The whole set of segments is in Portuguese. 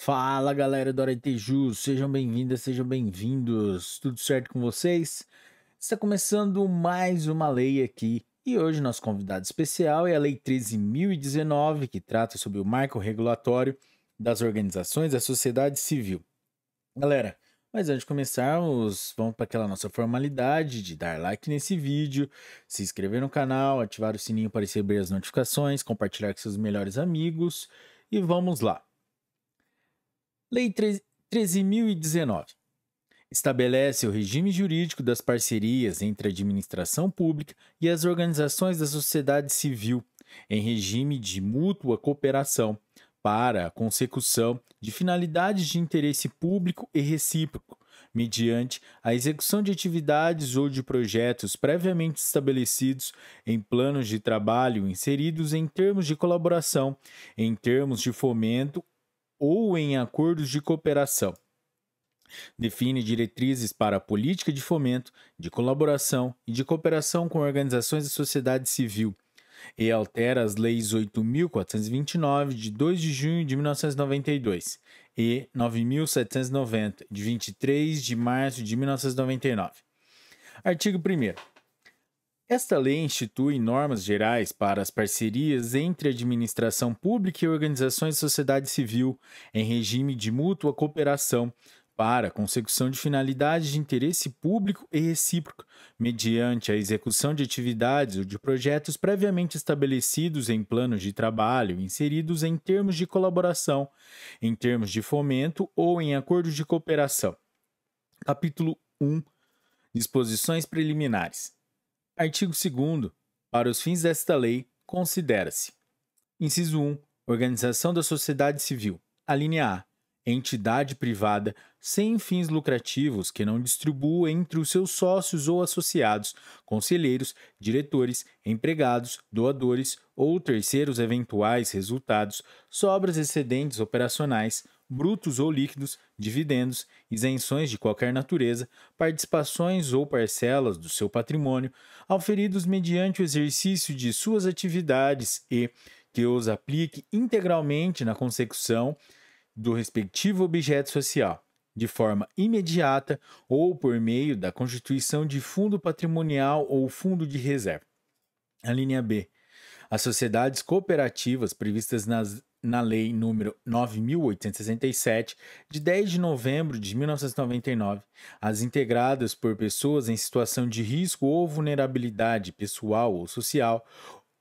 Fala galera do Araiteju, sejam bem-vindas, sejam bem-vindos, tudo certo com vocês? Está começando mais uma lei aqui e hoje nosso convidado especial é a Lei 13.019, que trata sobre o marco regulatório das organizações da sociedade civil. Galera, mas antes de começarmos, vamos para aquela nossa formalidade de dar like nesse vídeo, se inscrever no canal, ativar o sininho para receber as notificações, compartilhar com seus melhores amigos e vamos lá. Lei 13.019 estabelece o regime jurídico das parcerias entre a administração pública e as organizações da sociedade civil em regime de mútua cooperação para a consecução de finalidades de interesse público e recíproco, mediante a execução de atividades ou de projetos previamente estabelecidos em planos de trabalho inseridos em termos de colaboração, em termos de fomento ou em acordos de cooperação. Define diretrizes para a política de fomento, de colaboração e de cooperação com organizações da sociedade civil e altera as leis 8.429 de 2 de junho de 1992 e 9.790 de 23 de março de 1999. Artigo 1. Esta lei institui normas gerais para as parcerias entre a administração pública e organizações de sociedade civil em regime de mútua cooperação para a consecução de finalidades de interesse público e recíproco, mediante a execução de atividades ou de projetos previamente estabelecidos em planos de trabalho, inseridos em termos de colaboração, em termos de fomento ou em acordos de cooperação. Capítulo 1 Disposições preliminares. Artigo 2. Para os fins desta lei, considera-se: Inciso 1. Organização da sociedade civil. alínea A. Entidade privada sem fins lucrativos que não distribua entre os seus sócios ou associados, conselheiros, diretores, empregados, doadores ou terceiros eventuais resultados, sobras excedentes operacionais brutos ou líquidos, dividendos, isenções de qualquer natureza, participações ou parcelas do seu patrimônio, auferidos mediante o exercício de suas atividades e que os aplique integralmente na consecução do respectivo objeto social, de forma imediata ou por meio da constituição de fundo patrimonial ou fundo de reserva. A linha B. As sociedades cooperativas previstas nas na Lei número 9867 de 10 de novembro de 1999, as integradas por pessoas em situação de risco ou vulnerabilidade pessoal ou social,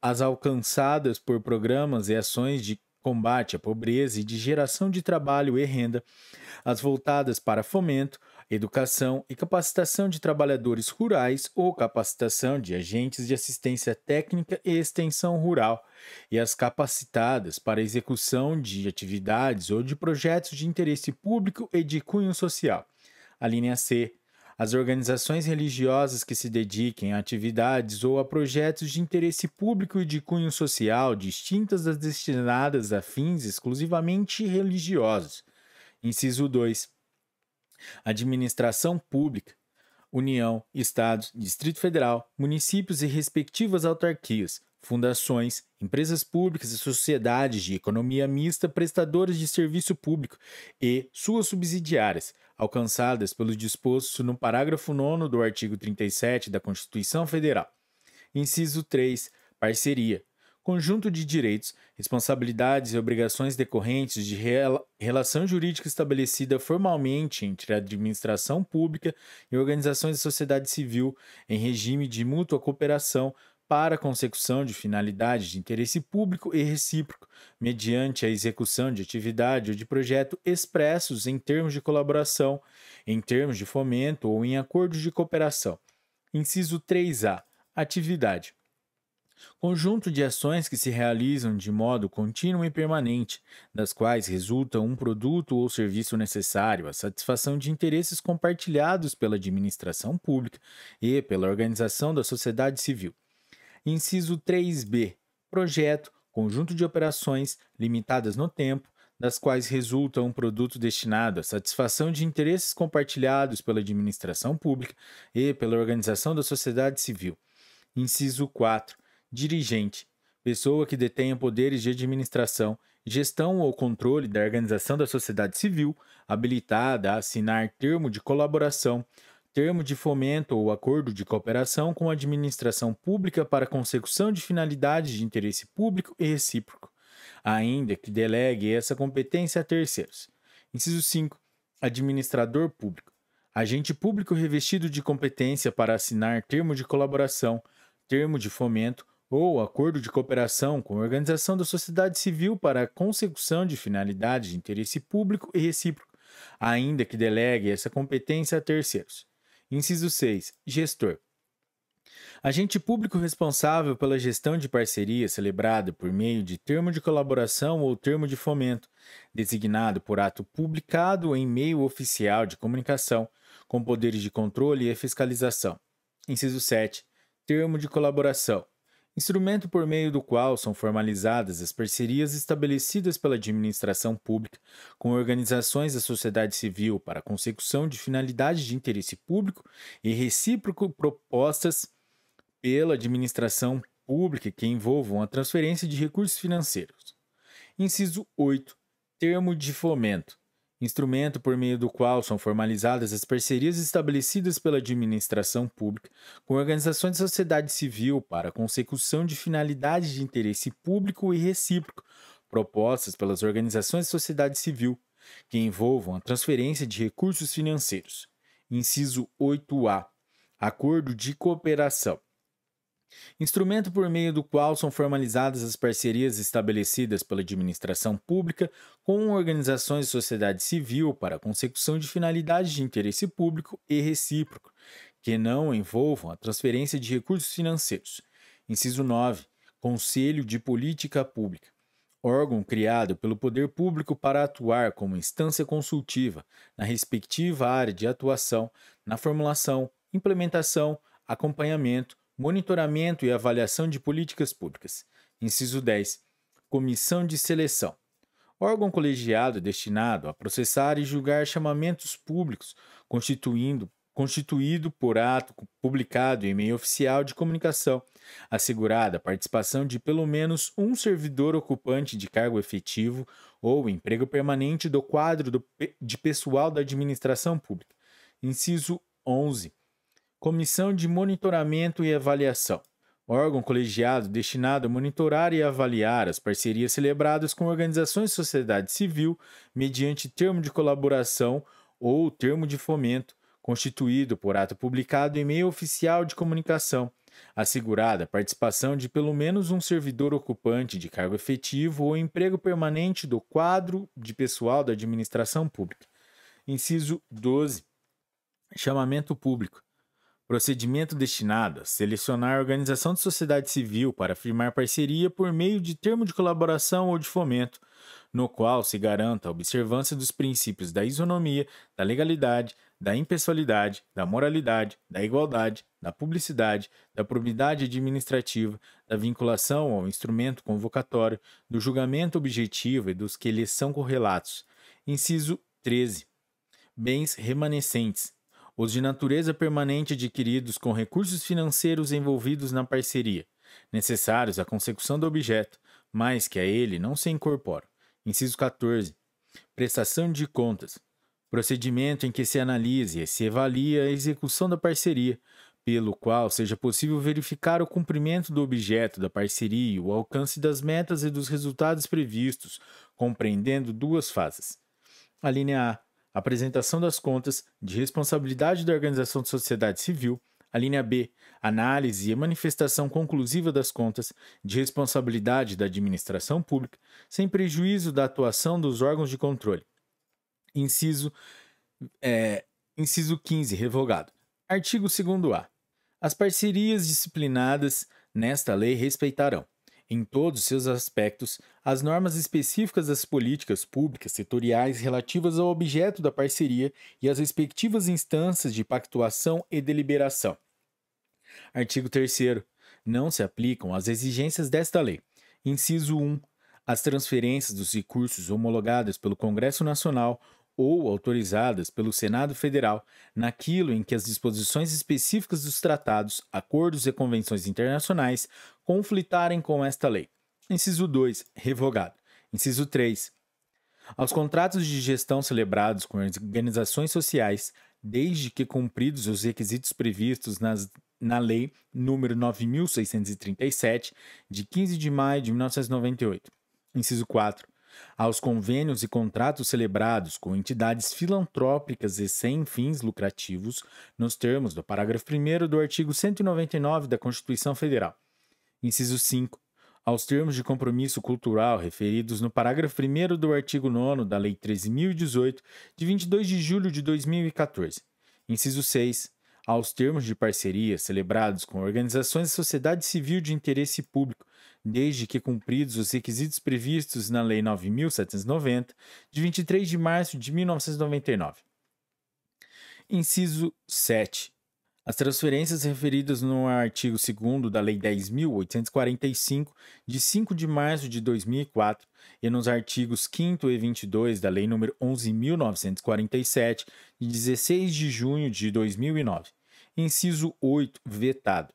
as alcançadas por programas e ações de combate à pobreza e de geração de trabalho e renda, as voltadas para fomento, educação e capacitação de trabalhadores rurais ou capacitação de agentes de assistência técnica e extensão rural, e as capacitadas para execução de atividades ou de projetos de interesse público e de cunho social. A linha C. As organizações religiosas que se dediquem a atividades ou a projetos de interesse público e de cunho social distintas das destinadas a fins exclusivamente religiosos. Inciso 2 Administração pública, União, Estados, Distrito Federal, municípios e respectivas autarquias, fundações, empresas públicas e sociedades de economia mista prestadoras de serviço público e suas subsidiárias, alcançadas pelo disposto no parágrafo 9 do artigo 37 da Constituição Federal. Inciso 3. Parceria conjunto de direitos, responsabilidades e obrigações decorrentes de rela relação jurídica estabelecida formalmente entre a administração pública e organizações da sociedade civil em regime de mútua cooperação para a consecução de finalidades de interesse público e recíproco, mediante a execução de atividade ou de projeto expressos em termos de colaboração, em termos de fomento ou em acordos de cooperação. Inciso 3A. Atividade. Conjunto de ações que se realizam de modo contínuo e permanente, das quais resulta um produto ou serviço necessário à satisfação de interesses compartilhados pela administração pública e pela organização da sociedade civil. Inciso 3b. Projeto, conjunto de operações, limitadas no tempo, das quais resulta um produto destinado à satisfação de interesses compartilhados pela administração pública e pela organização da sociedade civil. Inciso 4 dirigente, pessoa que detenha poderes de administração, gestão ou controle da organização da sociedade civil, habilitada a assinar termo de colaboração, termo de fomento ou acordo de cooperação com a administração pública para consecução de finalidades de interesse público e recíproco, ainda que delegue essa competência a terceiros. Inciso 5. Administrador público. Agente público revestido de competência para assinar termo de colaboração, termo de fomento ou acordo de cooperação com a organização da sociedade civil para a consecução de finalidades de interesse público e recíproco, ainda que delegue essa competência a terceiros. Inciso 6. Gestor. Agente público responsável pela gestão de parceria celebrada por meio de termo de colaboração ou termo de fomento, designado por ato publicado em meio oficial de comunicação, com poderes de controle e fiscalização. Inciso 7. Termo de colaboração instrumento por meio do qual são formalizadas as parcerias estabelecidas pela administração pública com organizações da sociedade civil para a consecução de finalidades de interesse público e recíproco propostas pela administração pública que envolvam a transferência de recursos financeiros. Inciso 8. Termo de fomento instrumento por meio do qual são formalizadas as parcerias estabelecidas pela administração pública com organizações de sociedade civil para a consecução de finalidades de interesse público e recíproco propostas pelas organizações de sociedade civil que envolvam a transferência de recursos financeiros. Inciso 8A. Acordo de cooperação. Instrumento por meio do qual são formalizadas as parcerias estabelecidas pela administração pública com organizações de sociedade civil para a consecução de finalidades de interesse público e recíproco, que não envolvam a transferência de recursos financeiros. Inciso 9. Conselho de Política Pública órgão criado pelo poder público para atuar como instância consultiva na respectiva área de atuação, na formulação, implementação, acompanhamento, Monitoramento e avaliação de políticas públicas. Inciso 10. Comissão de seleção. Órgão colegiado destinado a processar e julgar chamamentos públicos, constituindo constituído por ato publicado em meio oficial de comunicação, assegurada a participação de pelo menos um servidor ocupante de cargo efetivo ou emprego permanente do quadro do, de pessoal da administração pública. Inciso 11. Comissão de Monitoramento e Avaliação órgão colegiado destinado a monitorar e avaliar as parcerias celebradas com organizações de sociedade civil mediante termo de colaboração ou termo de fomento, constituído por ato publicado em meio oficial de comunicação, assegurada a participação de pelo menos um servidor ocupante de cargo efetivo ou emprego permanente do quadro de pessoal da administração pública. Inciso 12. Chamamento público Procedimento destinado a selecionar a organização de sociedade civil para firmar parceria por meio de termo de colaboração ou de fomento, no qual se garanta a observância dos princípios da isonomia, da legalidade, da impessoalidade, da moralidade, da igualdade, da publicidade, da probidade administrativa, da vinculação ao instrumento convocatório, do julgamento objetivo e dos que lhes são correlatos. Inciso 13. Bens remanescentes os de natureza permanente adquiridos com recursos financeiros envolvidos na parceria, necessários à consecução do objeto, mas que a ele não se incorporam. Inciso 14. Prestação de contas. Procedimento em que se analise e se avalia a execução da parceria, pelo qual seja possível verificar o cumprimento do objeto da parceria e o alcance das metas e dos resultados previstos, compreendendo duas fases. A linha A apresentação das contas de responsabilidade da organização de sociedade civil, a linha B, análise e manifestação conclusiva das contas de responsabilidade da administração pública, sem prejuízo da atuação dos órgãos de controle. Inciso, é, inciso 15, revogado. Artigo 2A. As parcerias disciplinadas nesta lei respeitarão em todos seus aspectos, as normas específicas das políticas públicas setoriais relativas ao objeto da parceria e as respectivas instâncias de pactuação e deliberação. Artigo 3. Não se aplicam as exigências desta lei. Inciso 1. As transferências dos recursos homologadas pelo Congresso Nacional ou autorizadas pelo Senado Federal naquilo em que as disposições específicas dos tratados, acordos e convenções internacionais conflitarem com esta lei. Inciso 2. Revogado. Inciso 3. Aos contratos de gestão celebrados com organizações sociais, desde que cumpridos os requisitos previstos nas, na Lei nº 9637, de 15 de maio de 1998. Inciso 4 aos convênios e contratos celebrados com entidades filantrópicas e sem fins lucrativos, nos termos do parágrafo 1 do artigo 199 da Constituição Federal. Inciso 5 aos termos de compromisso cultural referidos no parágrafo 1 do artigo 9 da Lei 13.018, de 22 de julho de 2014. Inciso 6. Aos termos de parceria celebrados com organizações e sociedade civil de interesse público desde que cumpridos os requisitos previstos na Lei 9.790, de 23 de março de 1999. Inciso 7. As transferências referidas no artigo 2 da Lei 10.845, de 5 de março de 2004, e nos artigos 5 e 22 da Lei nº 11.947, de 16 de junho de 2009. Inciso 8. Vetado.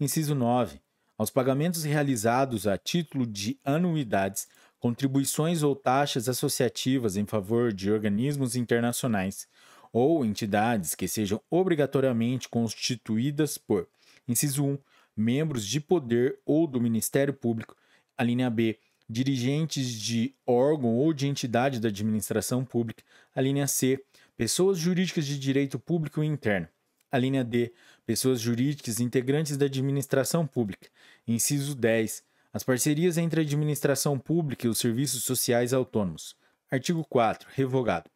Inciso 9 aos pagamentos realizados a título de anuidades, contribuições ou taxas associativas em favor de organismos internacionais ou entidades que sejam obrigatoriamente constituídas por, inciso 1, membros de poder ou do Ministério Público, a linha B, dirigentes de órgão ou de entidade da administração pública, a linha C, pessoas jurídicas de direito público interno. A linha D. Pessoas jurídicas integrantes da administração pública. Inciso 10. As parcerias entre a administração pública e os serviços sociais autônomos. Artigo 4. Revogado.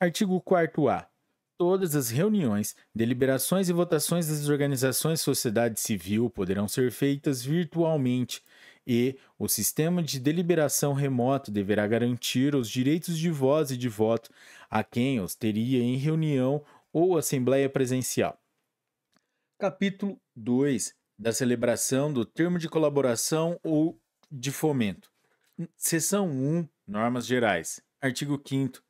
Artigo 4A. Todas as reuniões, deliberações e votações das organizações sociedade civil poderão ser feitas virtualmente e o sistema de deliberação remoto deverá garantir os direitos de voz e de voto a quem os teria em reunião ou assembleia presencial. Capítulo 2 da celebração do termo de colaboração ou de fomento. Seção 1 Normas gerais. Artigo 5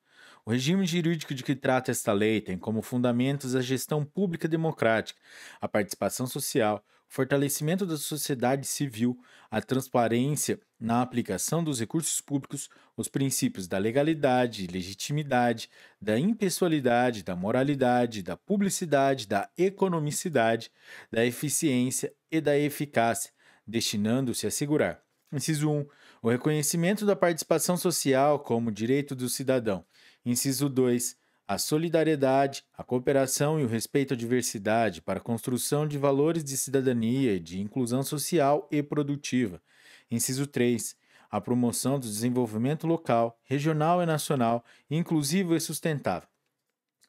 o regime jurídico de que trata esta lei tem como fundamentos a gestão pública democrática, a participação social, fortalecimento da sociedade civil, a transparência na aplicação dos recursos públicos, os princípios da legalidade, legitimidade, da impessoalidade, da moralidade, da publicidade, da economicidade, da eficiência e da eficácia, destinando-se a assegurar. Inciso 1. O reconhecimento da participação social como direito do cidadão. Inciso 2 a solidariedade, a cooperação e o respeito à diversidade para a construção de valores de cidadania e de inclusão social e produtiva. Inciso 3. A promoção do desenvolvimento local, regional e nacional, inclusivo e sustentável.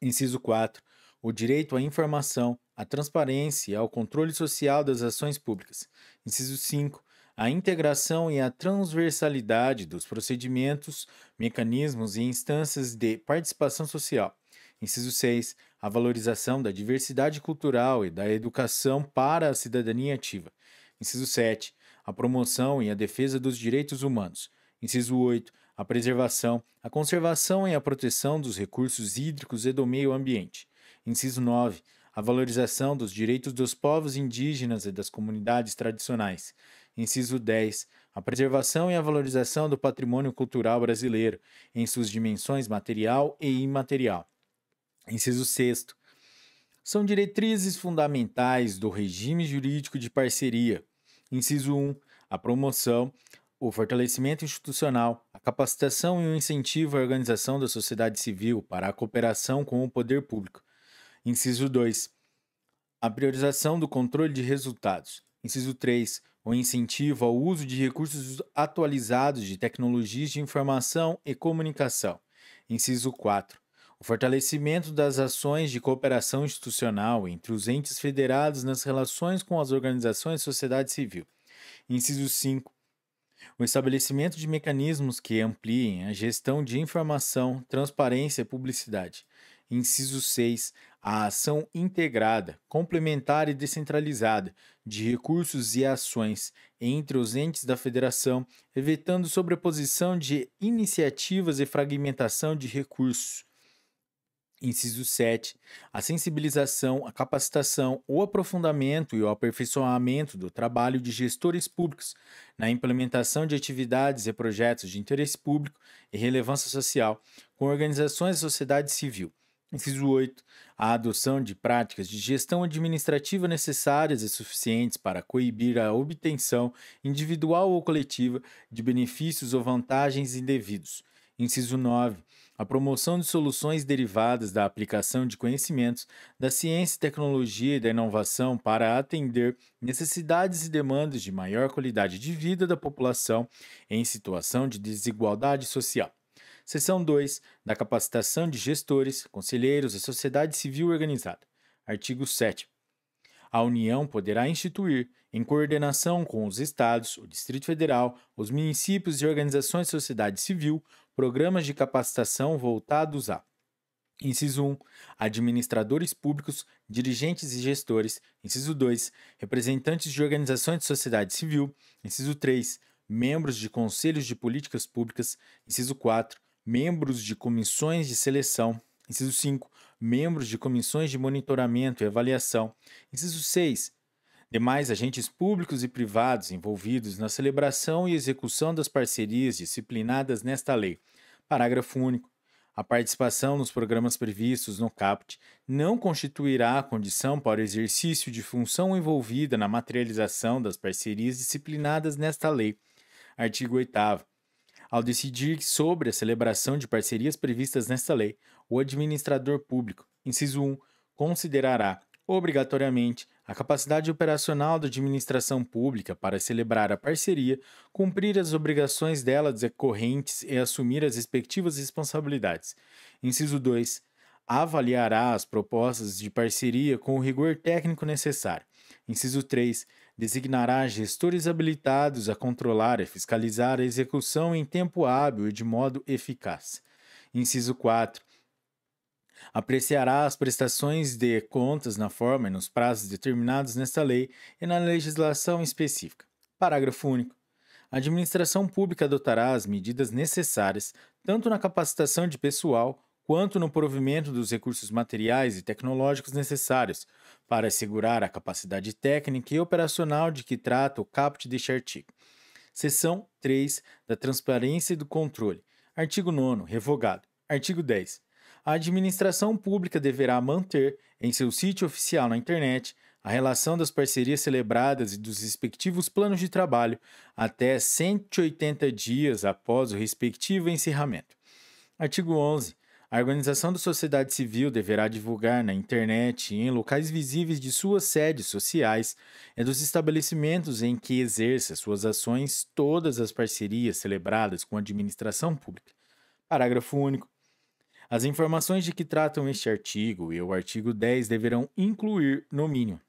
Inciso 4. O direito à informação, à transparência e ao controle social das ações públicas. Inciso 5 a integração e a transversalidade dos procedimentos, mecanismos e instâncias de participação social. Inciso 6. A valorização da diversidade cultural e da educação para a cidadania ativa. Inciso 7. A promoção e a defesa dos direitos humanos. Inciso 8. A preservação, a conservação e a proteção dos recursos hídricos e do meio ambiente. Inciso 9. A valorização dos direitos dos povos indígenas e das comunidades tradicionais. Inciso 10. A preservação e a valorização do patrimônio cultural brasileiro, em suas dimensões material e imaterial. Inciso 6. São diretrizes fundamentais do regime jurídico de parceria. Inciso 1. A promoção, o fortalecimento institucional, a capacitação e o incentivo à organização da sociedade civil para a cooperação com o poder público. Inciso 2. A priorização do controle de resultados. Inciso 3. O incentivo ao uso de recursos atualizados de tecnologias de informação e comunicação. Inciso 4. O fortalecimento das ações de cooperação institucional entre os entes federados nas relações com as organizações e sociedade civil. Inciso 5 o estabelecimento de mecanismos que ampliem a gestão de informação, transparência e publicidade. Inciso 6 a ação integrada, complementar e descentralizada de recursos e ações entre os entes da federação, evitando sobreposição de iniciativas e fragmentação de recursos. Inciso 7. A sensibilização, a capacitação, o aprofundamento e o aperfeiçoamento do trabalho de gestores públicos na implementação de atividades e projetos de interesse público e relevância social com organizações da sociedade civil. Inciso 8. A adoção de práticas de gestão administrativa necessárias e suficientes para coibir a obtenção, individual ou coletiva, de benefícios ou vantagens indevidos. Inciso 9. A promoção de soluções derivadas da aplicação de conhecimentos da ciência, tecnologia e da inovação para atender necessidades e demandas de maior qualidade de vida da população em situação de desigualdade social. Seção 2 da capacitação de gestores, conselheiros e sociedade civil organizada. Artigo 7. A União poderá instituir, em coordenação com os Estados, o Distrito Federal, os municípios e organizações de sociedade civil, programas de capacitação voltados a. Inciso 1. Administradores públicos, dirigentes e gestores. Inciso 2. Representantes de organizações de sociedade civil. Inciso 3. Membros de conselhos de políticas públicas. Inciso 4 membros de comissões de seleção. Inciso 5. Membros de comissões de monitoramento e avaliação. Inciso 6. Demais agentes públicos e privados envolvidos na celebração e execução das parcerias disciplinadas nesta lei. Parágrafo único. A participação nos programas previstos no CAPT não constituirá condição para o exercício de função envolvida na materialização das parcerias disciplinadas nesta lei. Artigo 8. Ao decidir sobre a celebração de parcerias previstas nesta lei, o administrador público, inciso 1, considerará obrigatoriamente a capacidade operacional da administração pública para celebrar a parceria, cumprir as obrigações dela decorrentes e assumir as respectivas responsabilidades. Inciso 2. Avaliará as propostas de parceria com o rigor técnico necessário. Inciso 3 designará gestores habilitados a controlar e fiscalizar a execução em tempo hábil e de modo eficaz. Inciso 4. Apreciará as prestações de contas na forma e nos prazos determinados nesta lei e na legislação específica. Parágrafo único. A administração pública adotará as medidas necessárias, tanto na capacitação de pessoal quanto no provimento dos recursos materiais e tecnológicos necessários para assegurar a capacidade técnica e operacional de que trata o caput deste artigo. Seção 3 da Transparência e do Controle. Artigo 9. Revogado. Artigo 10. A administração pública deverá manter, em seu sítio oficial na internet, a relação das parcerias celebradas e dos respectivos planos de trabalho até 180 dias após o respectivo encerramento. Artigo 11. A organização da sociedade civil deverá divulgar na internet e em locais visíveis de suas sedes sociais e dos estabelecimentos em que exerça suas ações todas as parcerias celebradas com a administração pública. Parágrafo único. As informações de que tratam este artigo e o artigo 10 deverão incluir, no mínimo,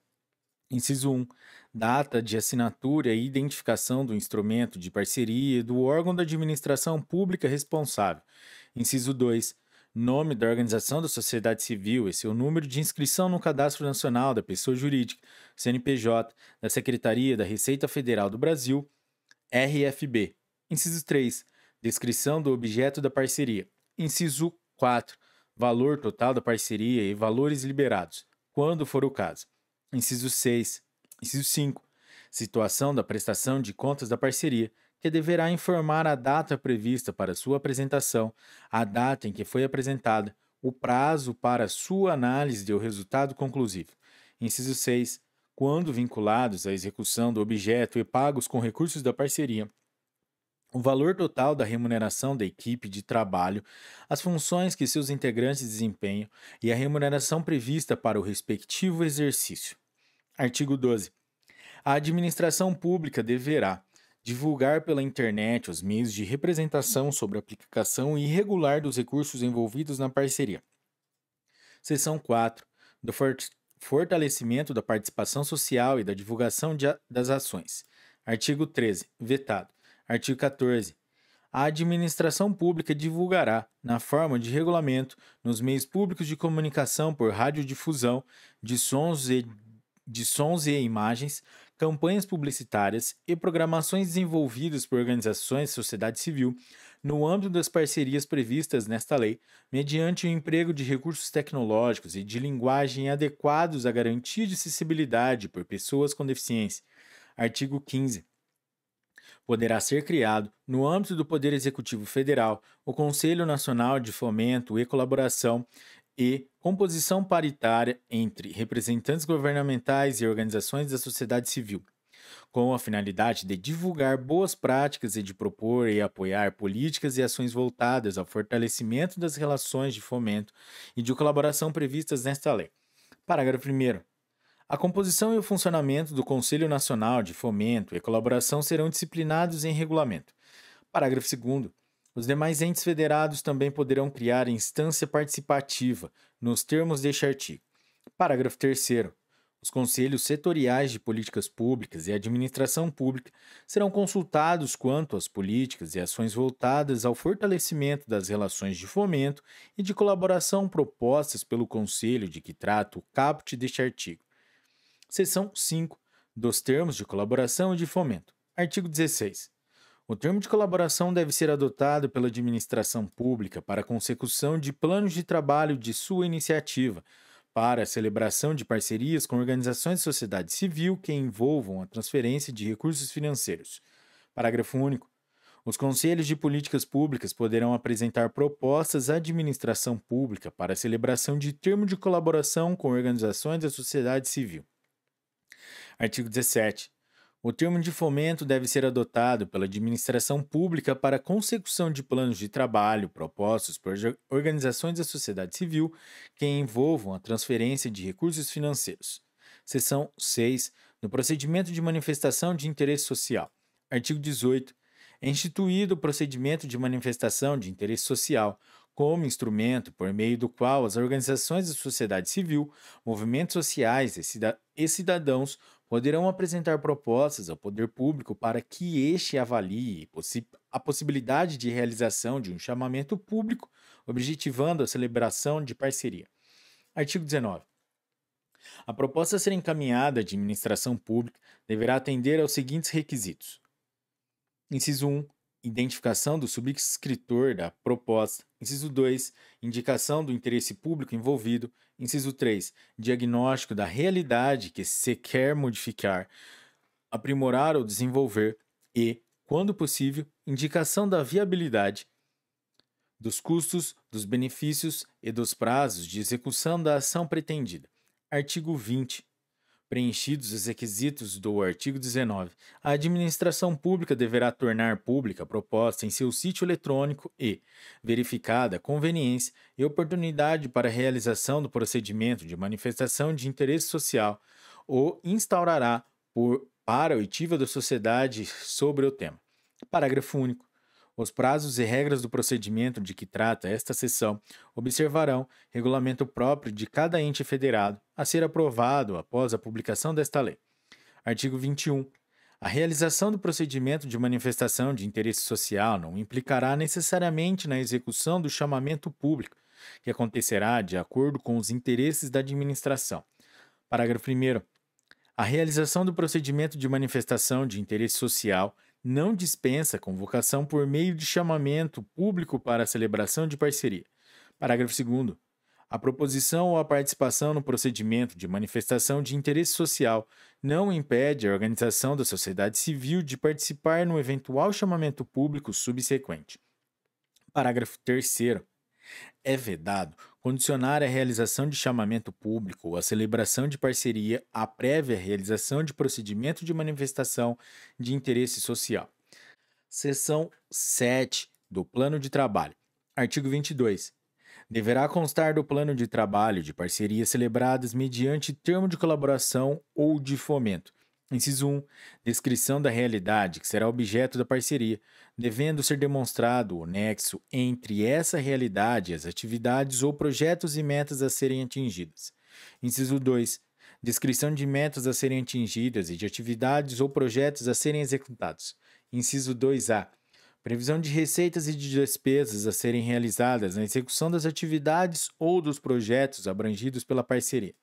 Inciso 1. Data de assinatura e identificação do instrumento de parceria do órgão da administração pública responsável. Inciso 2 nome da organização da sociedade civil e seu é número de inscrição no Cadastro Nacional da Pessoa Jurídica, CNPJ, da Secretaria da Receita Federal do Brasil, RFB. Inciso 3. Descrição do objeto da parceria. Inciso 4. Valor total da parceria e valores liberados, quando for o caso. Inciso 6. Inciso 5. Situação da prestação de contas da parceria que deverá informar a data prevista para sua apresentação, a data em que foi apresentada, o prazo para sua análise e o resultado conclusivo. Inciso 6. Quando vinculados à execução do objeto e pagos com recursos da parceria, o valor total da remuneração da equipe de trabalho, as funções que seus integrantes desempenham e a remuneração prevista para o respectivo exercício. Artigo 12. A administração pública deverá, divulgar pela internet os meios de representação sobre a aplicação irregular dos recursos envolvidos na parceria. Seção 4. Do fortalecimento da participação social e da divulgação a, das ações. Artigo 13. Vetado. Artigo 14. A administração pública divulgará, na forma de regulamento, nos meios públicos de comunicação por radiodifusão de sons e, de sons e imagens, campanhas publicitárias e programações desenvolvidas por organizações e sociedade civil no âmbito das parcerias previstas nesta lei, mediante o emprego de recursos tecnológicos e de linguagem adequados à garantia de acessibilidade por pessoas com deficiência. Artigo 15 poderá ser criado, no âmbito do Poder Executivo Federal, o Conselho Nacional de Fomento e Colaboração e composição paritária entre representantes governamentais e organizações da sociedade civil, com a finalidade de divulgar boas práticas e de propor e apoiar políticas e ações voltadas ao fortalecimento das relações de fomento e de colaboração previstas nesta lei. Parágrafo 1. A composição e o funcionamento do Conselho Nacional de Fomento e Colaboração serão disciplinados em regulamento. Parágrafo 2. Os demais entes federados também poderão criar instância participativa, nos termos deste artigo. Parágrafo 3. Os conselhos setoriais de políticas públicas e administração pública serão consultados quanto às políticas e ações voltadas ao fortalecimento das relações de fomento e de colaboração propostas pelo conselho de que trata o caput deste artigo. Seção 5 dos termos de colaboração e de fomento. Artigo 16. O termo de colaboração deve ser adotado pela administração pública para a consecução de planos de trabalho de sua iniciativa, para a celebração de parcerias com organizações de sociedade civil que envolvam a transferência de recursos financeiros. Parágrafo único. Os conselhos de políticas públicas poderão apresentar propostas à administração pública para a celebração de termo de colaboração com organizações da sociedade civil. Artigo 17. O termo de fomento deve ser adotado pela administração pública para a consecução de planos de trabalho propostos por organizações da sociedade civil que envolvam a transferência de recursos financeiros. Seção 6. No procedimento de manifestação de interesse social. Artigo 18. É instituído o procedimento de manifestação de interesse social, como instrumento por meio do qual as organizações da sociedade civil, movimentos sociais e cidadãos poderão apresentar propostas ao poder público para que este avalie a possibilidade de realização de um chamamento público, objetivando a celebração de parceria. Artigo 19. A proposta a ser encaminhada à administração pública deverá atender aos seguintes requisitos: Inciso 1 identificação do subscritor da proposta. Inciso 2, indicação do interesse público envolvido. Inciso 3, diagnóstico da realidade que se quer modificar, aprimorar ou desenvolver. E, quando possível, indicação da viabilidade, dos custos, dos benefícios e dos prazos de execução da ação pretendida. Artigo 20. Preenchidos os requisitos do artigo 19, a administração pública deverá tornar pública a proposta em seu sítio eletrônico e, verificada a conveniência e oportunidade para a realização do procedimento de manifestação de interesse social, o instaurará por, para oitiva da sociedade sobre o tema. Parágrafo único. Os prazos e regras do procedimento de que trata esta seção observarão regulamento próprio de cada ente federado a ser aprovado após a publicação desta lei. Artigo 21. A realização do procedimento de manifestação de interesse social não implicará necessariamente na execução do chamamento público, que acontecerá de acordo com os interesses da administração. Parágrafo 1. A realização do procedimento de manifestação de interesse social não dispensa convocação por meio de chamamento público para a celebração de parceria. Parágrafo 2 a proposição ou a participação no procedimento de manifestação de interesse social não impede a organização da sociedade civil de participar no eventual chamamento público subsequente. Parágrafo 3. É vedado condicionar a realização de chamamento público ou a celebração de parceria à prévia realização de procedimento de manifestação de interesse social. Seção 7 do Plano de Trabalho. Artigo 22 deverá constar do plano de trabalho de parcerias celebradas mediante termo de colaboração ou de fomento. Inciso 1. Descrição da realidade que será objeto da parceria, devendo ser demonstrado o nexo entre essa realidade e as atividades ou projetos e metas a serem atingidas. Inciso 2. Descrição de metas a serem atingidas e de atividades ou projetos a serem executados. Inciso 2A Previsão de receitas e de despesas a serem realizadas na execução das atividades ou dos projetos abrangidos pela parceria.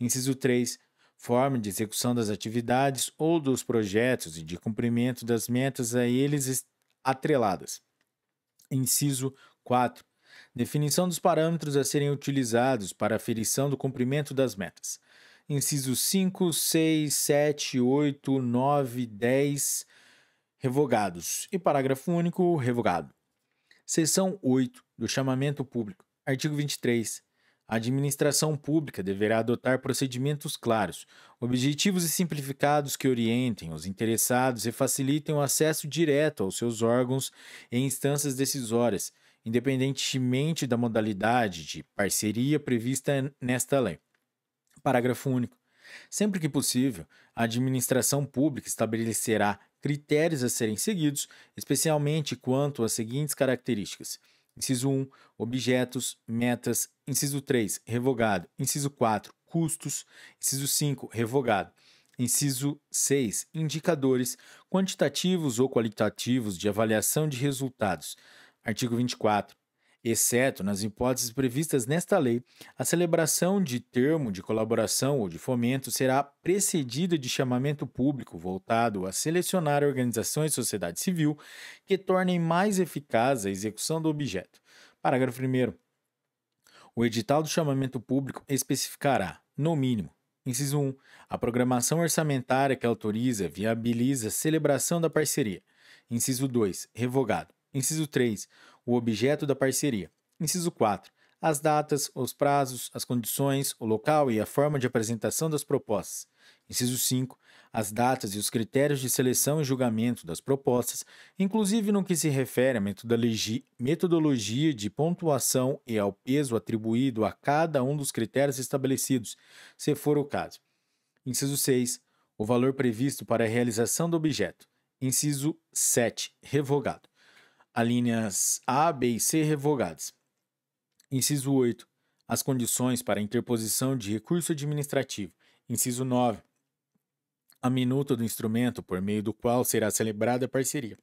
Inciso 3. Forma de execução das atividades ou dos projetos e de cumprimento das metas a eles atreladas. Inciso 4. Definição dos parâmetros a serem utilizados para aferição do cumprimento das metas. Inciso 5, 6, 7, 8, 9, 10, revogados. E parágrafo único, revogado. Seção 8 do Chamamento Público. Artigo 23. A administração pública deverá adotar procedimentos claros, objetivos e simplificados que orientem os interessados e facilitem o acesso direto aos seus órgãos e instâncias decisórias, independentemente da modalidade de parceria prevista nesta lei. Parágrafo único. Sempre que possível, a administração pública estabelecerá critérios a serem seguidos, especialmente quanto às seguintes características. Inciso 1, objetos, metas. Inciso 3, revogado. Inciso 4, custos. Inciso 5, revogado. Inciso 6, indicadores quantitativos ou qualitativos de avaliação de resultados. Artigo 24 exceto nas hipóteses previstas nesta lei, a celebração de termo de colaboração ou de fomento será precedida de chamamento público voltado a selecionar organizações de sociedade civil que tornem mais eficaz a execução do objeto. Parágrafo 1. O edital do chamamento público especificará, no mínimo, Inciso 1. A programação orçamentária que autoriza, viabiliza a celebração da parceria. Inciso 2. Revogado. Inciso 3. O objeto da parceria. Inciso 4. As datas, os prazos, as condições, o local e a forma de apresentação das propostas. Inciso 5. As datas e os critérios de seleção e julgamento das propostas, inclusive no que se refere à metodologia de pontuação e ao peso atribuído a cada um dos critérios estabelecidos, se for o caso. Inciso 6. O valor previsto para a realização do objeto. Inciso 7. Revogado alíneas A, B e C revogadas. Inciso 8. As condições para interposição de recurso administrativo. Inciso 9. A minuta do instrumento por meio do qual será celebrada a parceria.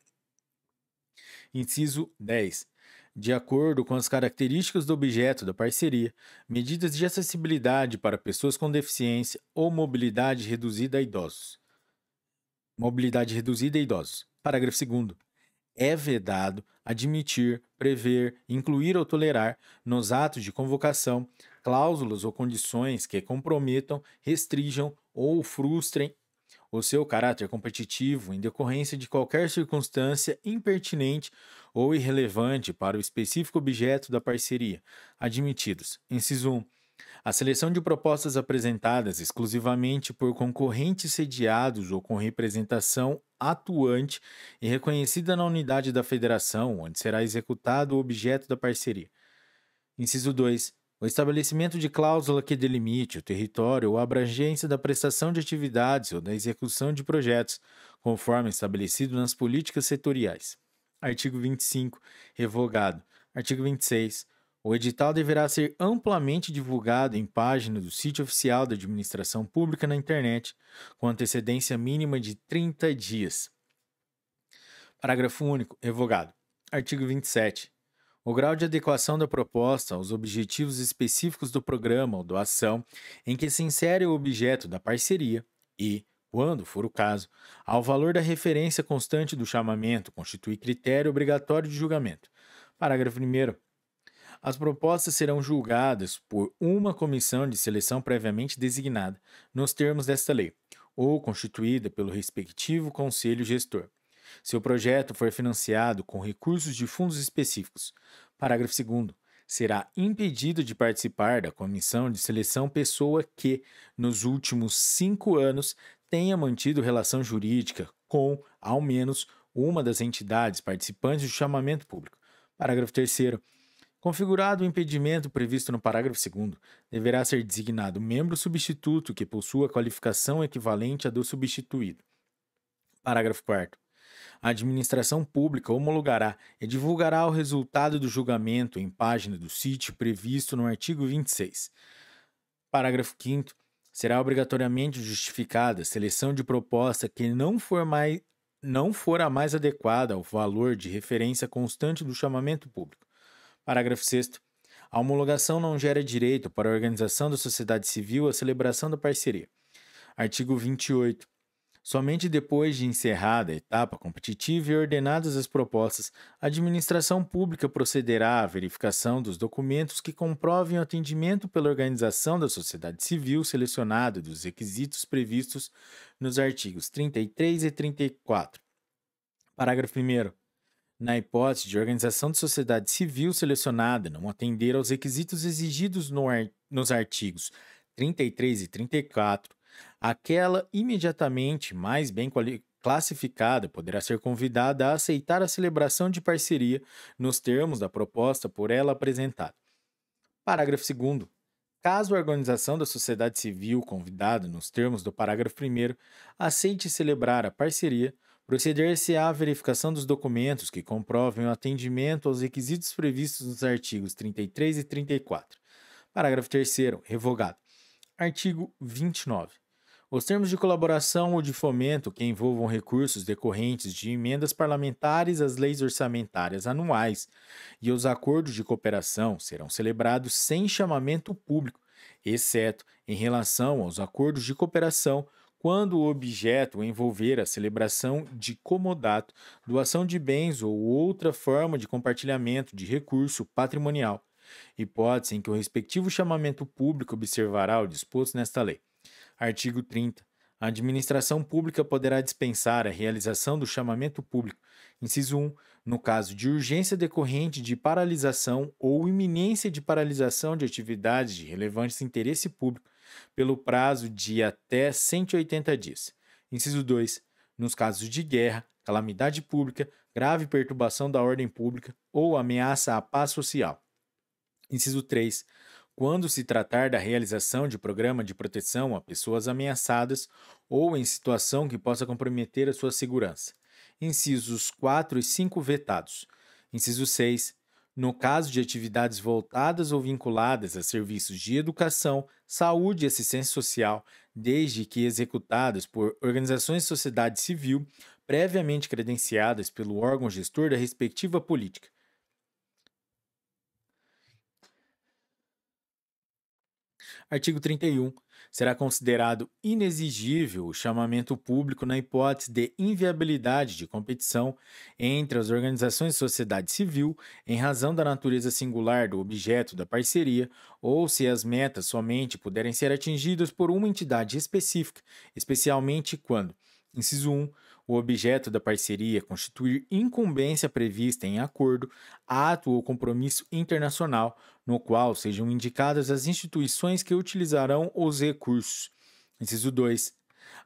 Inciso 10. De acordo com as características do objeto da parceria, medidas de acessibilidade para pessoas com deficiência ou mobilidade reduzida a idosos. Mobilidade reduzida a idosos. Parágrafo 2 é vedado admitir, prever, incluir ou tolerar nos atos de convocação cláusulas ou condições que comprometam, restringam ou frustrem o seu caráter competitivo em decorrência de qualquer circunstância impertinente ou irrelevante para o específico objeto da parceria, admitidos. Inciso 1 a seleção de propostas apresentadas exclusivamente por concorrentes sediados ou com representação atuante e reconhecida na unidade da federação, onde será executado o objeto da parceria. Inciso 2. O estabelecimento de cláusula que delimite o território ou a abrangência da prestação de atividades ou da execução de projetos, conforme estabelecido nas políticas setoriais. Artigo 25. Revogado. Artigo 26. O edital deverá ser amplamente divulgado em página do sítio oficial da Administração Pública na internet, com antecedência mínima de 30 dias. Parágrafo único. Revogado. Artigo 27. O grau de adequação da proposta aos objetivos específicos do programa ou doação em que se insere o objeto da parceria e, quando for o caso, ao valor da referência constante do chamamento constitui critério obrigatório de julgamento. Parágrafo 1. As propostas serão julgadas por uma comissão de seleção previamente designada, nos termos desta lei, ou constituída pelo respectivo conselho gestor. Se o projeto for financiado com recursos de fundos específicos, parágrafo 2 será impedido de participar da comissão de seleção pessoa que, nos últimos cinco anos, tenha mantido relação jurídica com, ao menos, uma das entidades participantes do chamamento público. Parágrafo 3. Configurado o impedimento previsto no parágrafo 2, deverá ser designado membro substituto que possua qualificação equivalente à do substituído. Parágrafo 4. A administração pública homologará e divulgará o resultado do julgamento em página do sítio previsto no artigo 26. Parágrafo 5. Será obrigatoriamente justificada a seleção de proposta que não for, mais, não for a mais adequada ao valor de referência constante do chamamento público. Parágrafo 6. A homologação não gera direito para a organização da sociedade civil à celebração da parceria. Artigo 28. Somente depois de encerrada a etapa competitiva e ordenadas as propostas, a administração pública procederá à verificação dos documentos que comprovem o atendimento pela organização da sociedade civil selecionada dos requisitos previstos nos artigos 33 e 34. Parágrafo 1 na hipótese de organização de sociedade civil selecionada não atender aos requisitos exigidos no ar, nos artigos 33 e 34, aquela imediatamente mais bem classificada poderá ser convidada a aceitar a celebração de parceria nos termos da proposta por ela apresentada. Parágrafo 2. Caso a organização da sociedade civil convidada nos termos do parágrafo 1 aceite celebrar a parceria, proceder-se à verificação dos documentos que comprovem o atendimento aos requisitos previstos nos artigos 33 e 34. Parágrafo 3 revogado. Artigo 29. Os termos de colaboração ou de fomento que envolvam recursos decorrentes de emendas parlamentares às leis orçamentárias anuais e os acordos de cooperação serão celebrados sem chamamento público, exceto em relação aos acordos de cooperação quando o objeto envolver a celebração de comodato, doação de bens ou outra forma de compartilhamento de recurso patrimonial, hipótese em que o respectivo chamamento público observará o disposto nesta lei. Artigo 30. A administração pública poderá dispensar a realização do chamamento público, inciso 1, no caso de urgência decorrente de paralisação ou iminência de paralisação de atividades de relevante interesse público, pelo prazo de até 180 dias. Inciso 2. Nos casos de guerra, calamidade pública, grave perturbação da ordem pública ou ameaça à paz social. Inciso 3. Quando se tratar da realização de programa de proteção a pessoas ameaçadas ou em situação que possa comprometer a sua segurança. Incisos 4 e 5 vetados. Inciso 6. No caso de atividades voltadas ou vinculadas a serviços de educação, saúde e assistência social, desde que executados por organizações de sociedade civil previamente credenciadas pelo órgão gestor da respectiva política. Artigo 31 será considerado inexigível o chamamento público na hipótese de inviabilidade de competição entre as organizações de sociedade civil em razão da natureza singular do objeto da parceria ou se as metas somente puderem ser atingidas por uma entidade específica, especialmente quando, inciso 1, o objeto da parceria constituir incumbência prevista em acordo, ato ou compromisso internacional, no qual sejam indicadas as instituições que utilizarão os recursos. Inciso 2.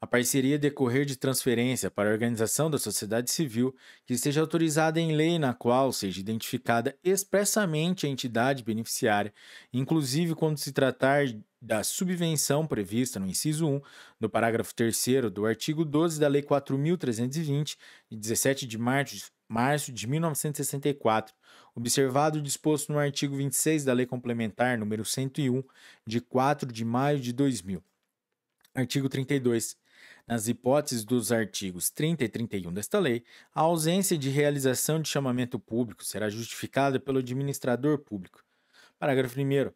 A parceria decorrer de transferência para a organização da sociedade civil que esteja autorizada em lei na qual seja identificada expressamente a entidade beneficiária, inclusive quando se tratar da subvenção prevista no inciso 1 do parágrafo 3 do artigo 12 da Lei 4.320, de 17 de março, março de 1964, observado o disposto no artigo 26 da Lei Complementar nº 101, de 4 de maio de 2000. Artigo 32. Nas hipóteses dos artigos 30 e 31 desta lei, a ausência de realização de chamamento público será justificada pelo administrador público. Parágrafo 1.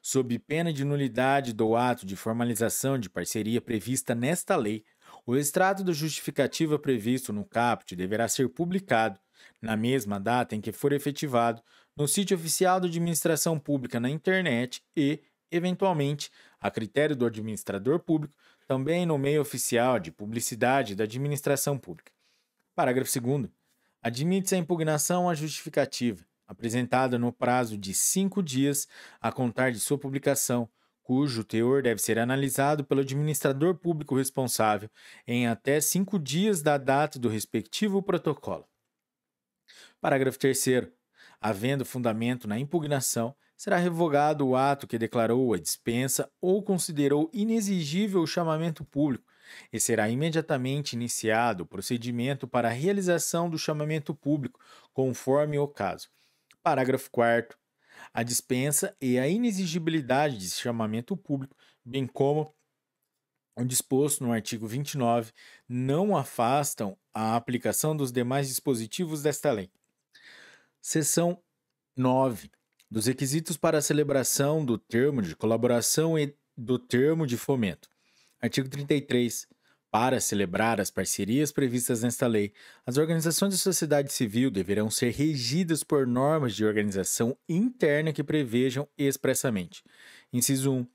Sob pena de nulidade do ato de formalização de parceria prevista nesta lei, o extrato da justificativa previsto no caput deverá ser publicado, na mesma data em que for efetivado, no sítio oficial da administração pública na internet e, eventualmente, a critério do administrador público, também no meio oficial de publicidade da administração pública. Parágrafo 2. Admite-se a impugnação à justificativa, apresentada no prazo de cinco dias a contar de sua publicação, cujo teor deve ser analisado pelo administrador público responsável em até cinco dias da data do respectivo protocolo. Parágrafo 3. Havendo fundamento na impugnação, será revogado o ato que declarou a dispensa ou considerou inexigível o chamamento público, e será imediatamente iniciado o procedimento para a realização do chamamento público, conforme o caso. Parágrafo 4. A dispensa e a inexigibilidade de chamamento público, bem como o disposto no artigo 29, não afastam a aplicação dos demais dispositivos desta lei. Seção 9. Dos requisitos para a celebração do termo de colaboração e do termo de fomento. Artigo 33. Para celebrar as parcerias previstas nesta lei, as organizações de sociedade civil deverão ser regidas por normas de organização interna que prevejam expressamente: inciso 1.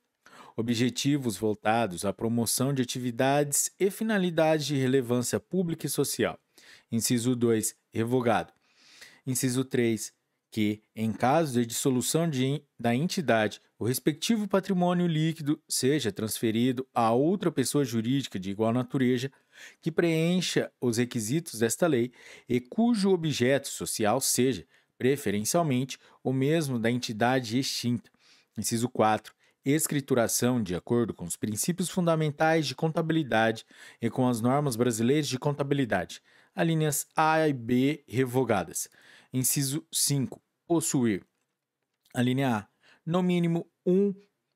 Objetivos voltados à promoção de atividades e finalidades de relevância pública e social. Inciso 2. Revogado. Inciso 3. Que, em caso de dissolução de, da entidade o respectivo patrimônio líquido seja transferido a outra pessoa jurídica de igual natureza que preencha os requisitos desta lei e cujo objeto social seja, preferencialmente, o mesmo da entidade extinta. Inciso 4. Escrituração de acordo com os princípios fundamentais de contabilidade e com as normas brasileiras de contabilidade. Alíneas A e B revogadas. Inciso 5. Possuir. Alínea A no mínimo um,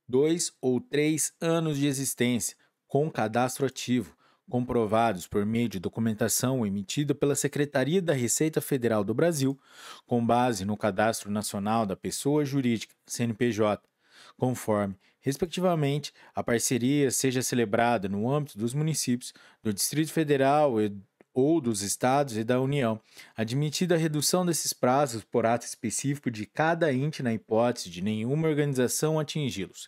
dois ou três anos de existência, com cadastro ativo, comprovados por meio de documentação emitida pela Secretaria da Receita Federal do Brasil, com base no Cadastro Nacional da Pessoa Jurídica, CNPJ, conforme, respectivamente, a parceria seja celebrada no âmbito dos municípios do Distrito Federal e ou dos Estados e da União, admitida a redução desses prazos por ato específico de cada ente na hipótese de nenhuma organização atingi-los.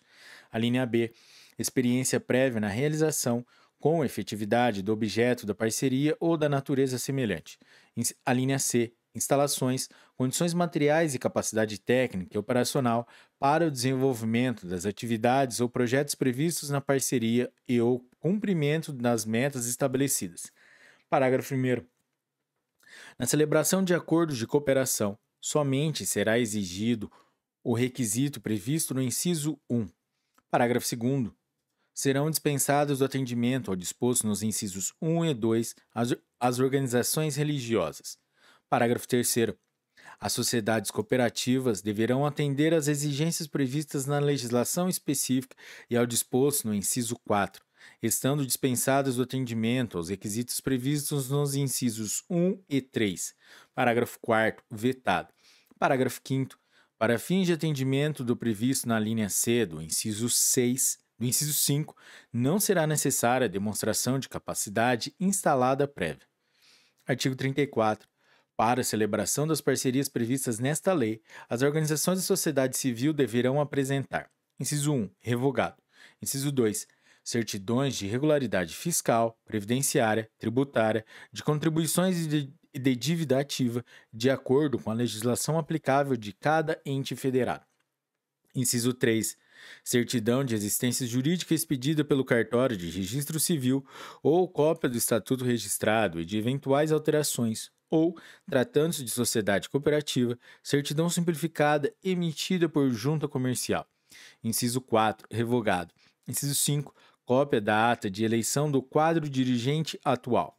A linha B, experiência prévia na realização com efetividade do objeto da parceria ou da natureza semelhante. A linha C, instalações, condições materiais e capacidade técnica e operacional para o desenvolvimento das atividades ou projetos previstos na parceria e o cumprimento das metas estabelecidas. Parágrafo 1. Na celebração de acordos de cooperação, somente será exigido o requisito previsto no inciso 1. Parágrafo 2. Serão dispensados do atendimento ao disposto nos incisos 1 e 2 as, as organizações religiosas. Parágrafo 3. As sociedades cooperativas deverão atender às exigências previstas na legislação específica e ao disposto no inciso 4 estando dispensadas o atendimento aos requisitos previstos nos incisos 1 e 3. Parágrafo 4 vetado. Parágrafo 5 para fins de atendimento do previsto na linha C do inciso 6, do inciso 5, não será necessária a demonstração de capacidade instalada prévia. Artigo 34. Para a celebração das parcerias previstas nesta lei, as organizações da sociedade civil deverão apresentar: inciso 1, revogado; inciso 2, certidões de regularidade fiscal, previdenciária, tributária, de contribuições e de, e de dívida ativa, de acordo com a legislação aplicável de cada ente federado. Inciso 3. Certidão de existência jurídica expedida pelo cartório de registro civil ou cópia do estatuto registrado e de eventuais alterações, ou, tratando-se de sociedade cooperativa, certidão simplificada emitida por junta comercial. Inciso 4. Revogado. Inciso 5 cópia da ata de eleição do quadro dirigente atual.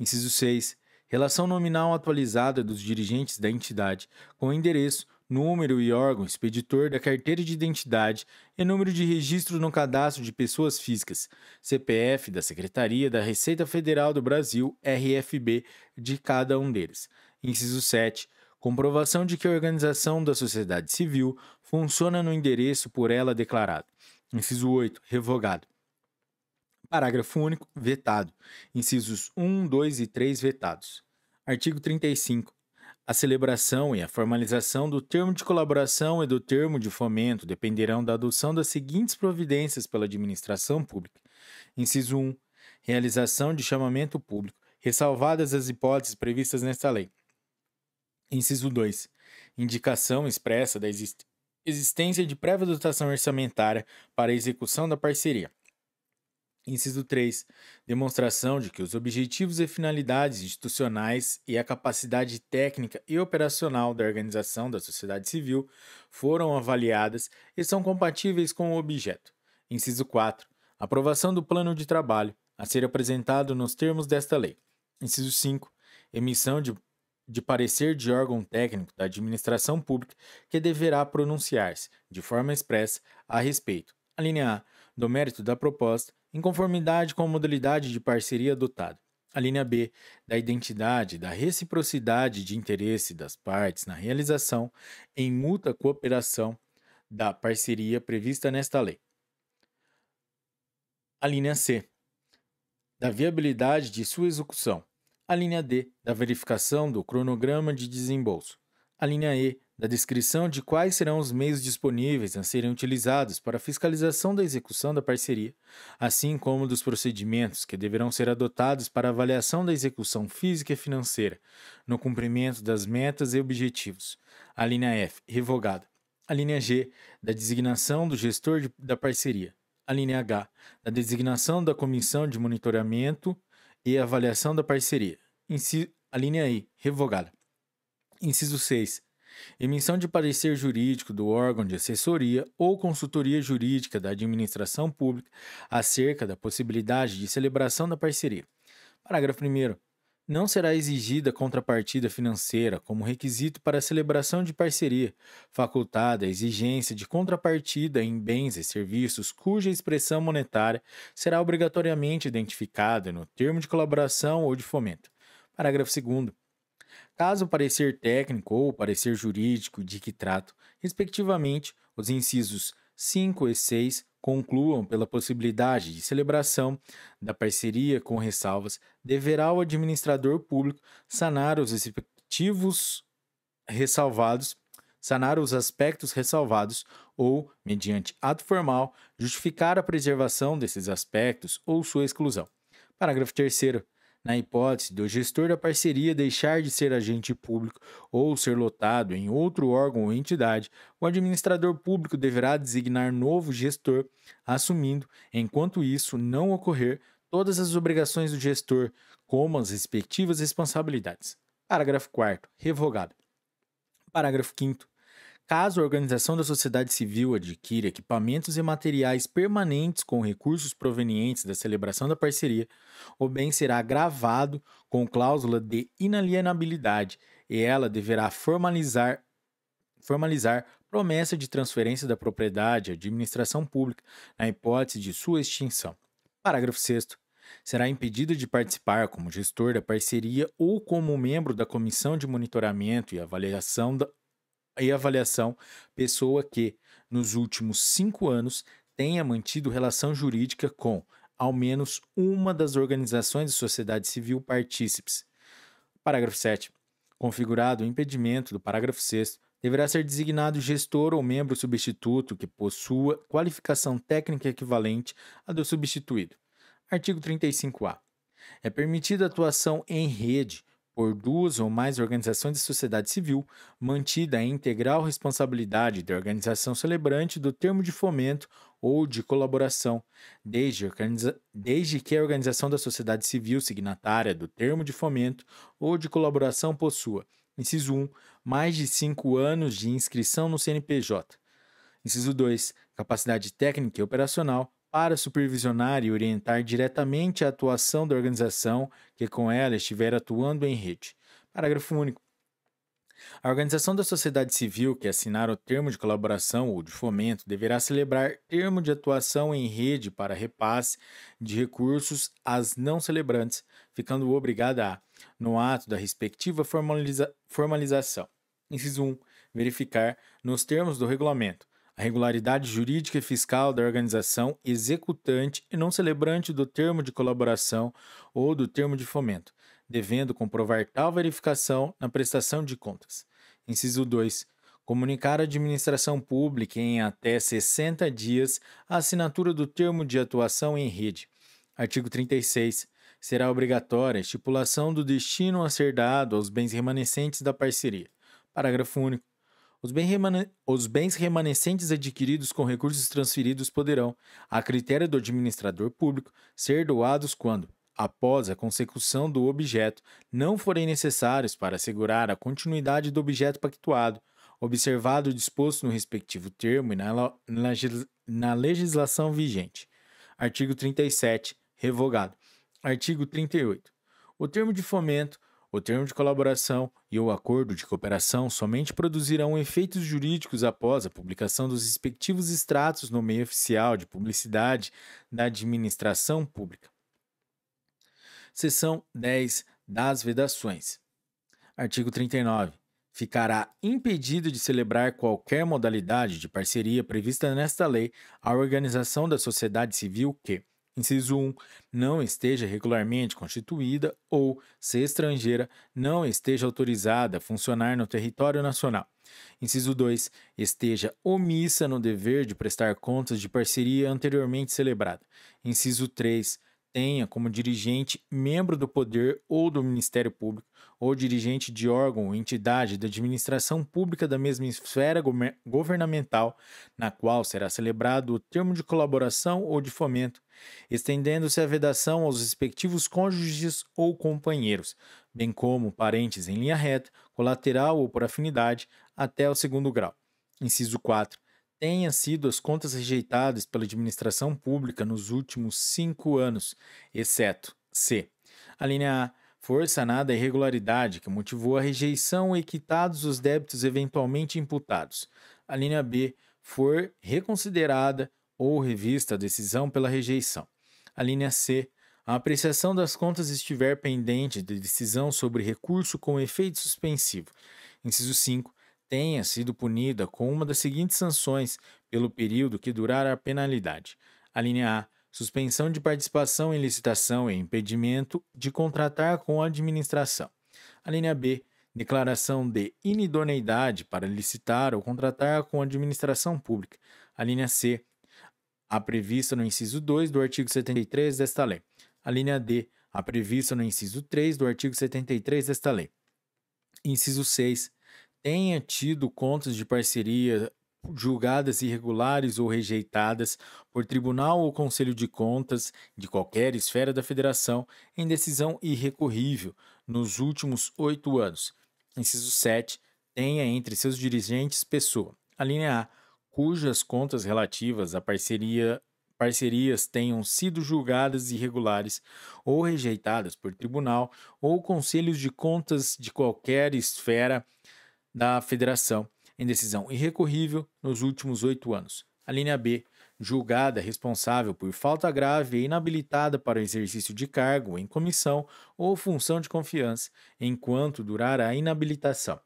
Inciso 6. Relação nominal atualizada dos dirigentes da entidade com endereço, número e órgão expeditor da carteira de identidade e número de registro no cadastro de pessoas físicas, CPF da Secretaria da Receita Federal do Brasil, RFB, de cada um deles. Inciso 7. Comprovação de que a organização da sociedade civil funciona no endereço por ela declarado. Inciso 8. Revogado. Parágrafo único, vetado. Incisos 1, 2 e 3 vetados. Artigo 35. A celebração e a formalização do termo de colaboração e do termo de fomento dependerão da adoção das seguintes providências pela administração pública. Inciso 1. Realização de chamamento público, ressalvadas as hipóteses previstas nesta lei. Inciso 2. Indicação expressa da existência de prévia dotação orçamentária para a execução da parceria. Inciso 3. Demonstração de que os objetivos e finalidades institucionais e a capacidade técnica e operacional da organização da sociedade civil foram avaliadas e são compatíveis com o objeto. Inciso 4. Aprovação do plano de trabalho, a ser apresentado nos termos desta lei. Inciso 5. Emissão de, de parecer de órgão técnico da administração pública que deverá pronunciar-se, de forma expressa, a respeito. A linha A. Do mérito da proposta em conformidade com a modalidade de parceria adotada. A linha B, da identidade, da reciprocidade de interesse das partes na realização, em multa cooperação, da parceria prevista nesta lei. A linha C, da viabilidade de sua execução. A linha D, da verificação do cronograma de desembolso. A linha E, da descrição de quais serão os meios disponíveis a serem utilizados para a fiscalização da execução da parceria, assim como dos procedimentos que deverão ser adotados para avaliação da execução física e financeira, no cumprimento das metas e objetivos. A linha F, revogada. A linha G, da designação do gestor de, da parceria. A linha H, da designação da comissão de monitoramento e avaliação da parceria. Inciso, a linha I, revogada. Inciso 6. Emissão de parecer jurídico do órgão de assessoria ou consultoria jurídica da administração pública acerca da possibilidade de celebração da parceria. Parágrafo 1. Não será exigida contrapartida financeira como requisito para a celebração de parceria, facultada a exigência de contrapartida em bens e serviços cuja expressão monetária será obrigatoriamente identificada no termo de colaboração ou de fomento. Parágrafo 2. Caso o parecer técnico ou o parecer jurídico de que trato, respectivamente, os incisos 5 e 6 concluam pela possibilidade de celebração da parceria com ressalvas, deverá o administrador público sanar os respectivos ressalvados, sanar os aspectos ressalvados ou, mediante ato formal, justificar a preservação desses aspectos ou sua exclusão. Parágrafo 3 na hipótese do gestor da parceria deixar de ser agente público ou ser lotado em outro órgão ou entidade, o administrador público deverá designar novo gestor, assumindo, enquanto isso não ocorrer, todas as obrigações do gestor, como as respectivas responsabilidades. Parágrafo 4. Revogado. Parágrafo 5. Caso a organização da sociedade civil adquira equipamentos e materiais permanentes com recursos provenientes da celebração da parceria, o bem será gravado com cláusula de inalienabilidade e ela deverá formalizar, formalizar promessa de transferência da propriedade à administração pública na hipótese de sua extinção. Parágrafo 6 será impedida de participar como gestor da parceria ou como membro da comissão de monitoramento e avaliação da, e avaliação pessoa que, nos últimos cinco anos, tenha mantido relação jurídica com ao menos uma das organizações de sociedade civil partícipes. Parágrafo 7. Configurado o impedimento do parágrafo 6 deverá ser designado gestor ou membro substituto que possua qualificação técnica equivalente à do substituído. Artigo 35-A. É permitida atuação em rede por duas ou mais organizações de sociedade civil, mantida a integral responsabilidade da organização celebrante do termo de fomento ou de colaboração, desde, desde, que a organização da sociedade civil signatária do termo de fomento ou de colaboração possua, inciso 1, mais de cinco anos de inscrição no CNPJ, inciso 2, capacidade técnica e operacional, para supervisionar e orientar diretamente a atuação da organização que com ela estiver atuando em rede. Parágrafo único. A organização da sociedade civil que assinar o termo de colaboração ou de fomento deverá celebrar termo de atuação em rede para repasse de recursos às não celebrantes, ficando obrigada a, no ato da respectiva formaliza formalização. Inciso 1. Verificar, nos termos do regulamento, a regularidade jurídica e fiscal da organização executante e não celebrante do termo de colaboração ou do termo de fomento, devendo comprovar tal verificação na prestação de contas. Inciso 2. Comunicar à administração pública em até 60 dias a assinatura do termo de atuação em rede. Artigo 36 será obrigatória a estipulação do destino a ser dado aos bens remanescentes da parceria. Parágrafo único. Os, bens remanescentes adquiridos com recursos transferidos poderão, a critério do administrador público, ser doados quando, após a consecução do objeto, não forem necessários para assegurar a continuidade do objeto pactuado, observado o disposto no respectivo termo e na, na legislação vigente. Artigo 37, revogado. Artigo 38. O termo de fomento o termo de colaboração e o acordo de cooperação somente produzirão efeitos jurídicos após a publicação dos respectivos extratos no meio oficial de publicidade da administração pública. Seção 10 das vedações. Artigo 39 ficará impedido de celebrar qualquer modalidade de parceria prevista nesta lei a organização da sociedade civil que Inciso 1. Não esteja regularmente constituída ou, se estrangeira, não esteja autorizada a funcionar no território nacional. Inciso 2. Esteja omissa no dever de prestar contas de parceria anteriormente celebrada. Inciso 3 tenha como dirigente membro do poder ou do Ministério Público, ou dirigente de órgão ou entidade da administração pública da mesma esfera governamental, na qual será celebrado o termo de colaboração ou de fomento, estendendo-se a vedação aos respectivos cônjuges ou companheiros, bem como parentes em linha reta, colateral ou por afinidade, até o segundo grau. Inciso 4 tenha sido as contas rejeitadas pela administração pública nos últimos cinco anos, exceto C. A linha A for sanada a irregularidade que motivou a rejeição e quitados os débitos eventualmente imputados. A linha B for reconsiderada ou revista a decisão pela rejeição. A linha C a apreciação das contas estiver pendente de decisão sobre recurso com efeito suspensivo. Inciso 5 tenha sido punida com uma das seguintes sanções pelo período que durar a penalidade. A linha A. Suspensão de participação em licitação e impedimento de contratar com a administração. A linha B. Declaração de inidoneidade para licitar ou contratar com a administração pública. A linha C. A prevista no inciso 2 do artigo 73 desta lei. A linha D. A prevista no inciso 3 do artigo 73 desta lei. Inciso 6 tenha tido contas de parceria julgadas irregulares ou rejeitadas por tribunal ou conselho de contas de qualquer esfera da federação em decisão irrecorrível nos últimos oito anos. Inciso 7. Tenha entre seus dirigentes pessoa, a linha A, cujas contas relativas a parceria parcerias tenham sido julgadas irregulares ou rejeitadas por tribunal ou conselhos de contas de qualquer esfera da federação em decisão irrecorrível nos últimos oito anos. A linha B, julgada responsável por falta grave e inabilitada para o exercício de cargo em comissão ou função de confiança, enquanto durar a inabilitação.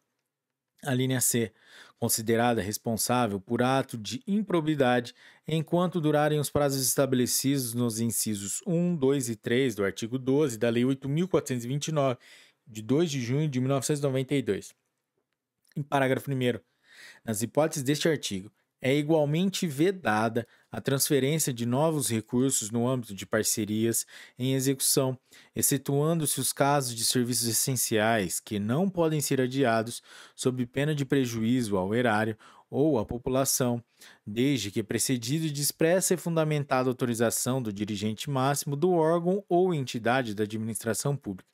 A linha C, considerada responsável por ato de improbidade enquanto durarem os prazos estabelecidos nos incisos 1, 2 e 3 do artigo 12 da Lei 8.429, de 2 de junho de 1992. Em parágrafo 1 nas hipóteses deste artigo, é igualmente vedada a transferência de novos recursos no âmbito de parcerias em execução, excetuando-se os casos de serviços essenciais que não podem ser adiados sob pena de prejuízo ao erário ou à população, desde que precedido de expressa e fundamentada autorização do dirigente máximo do órgão ou entidade da administração pública,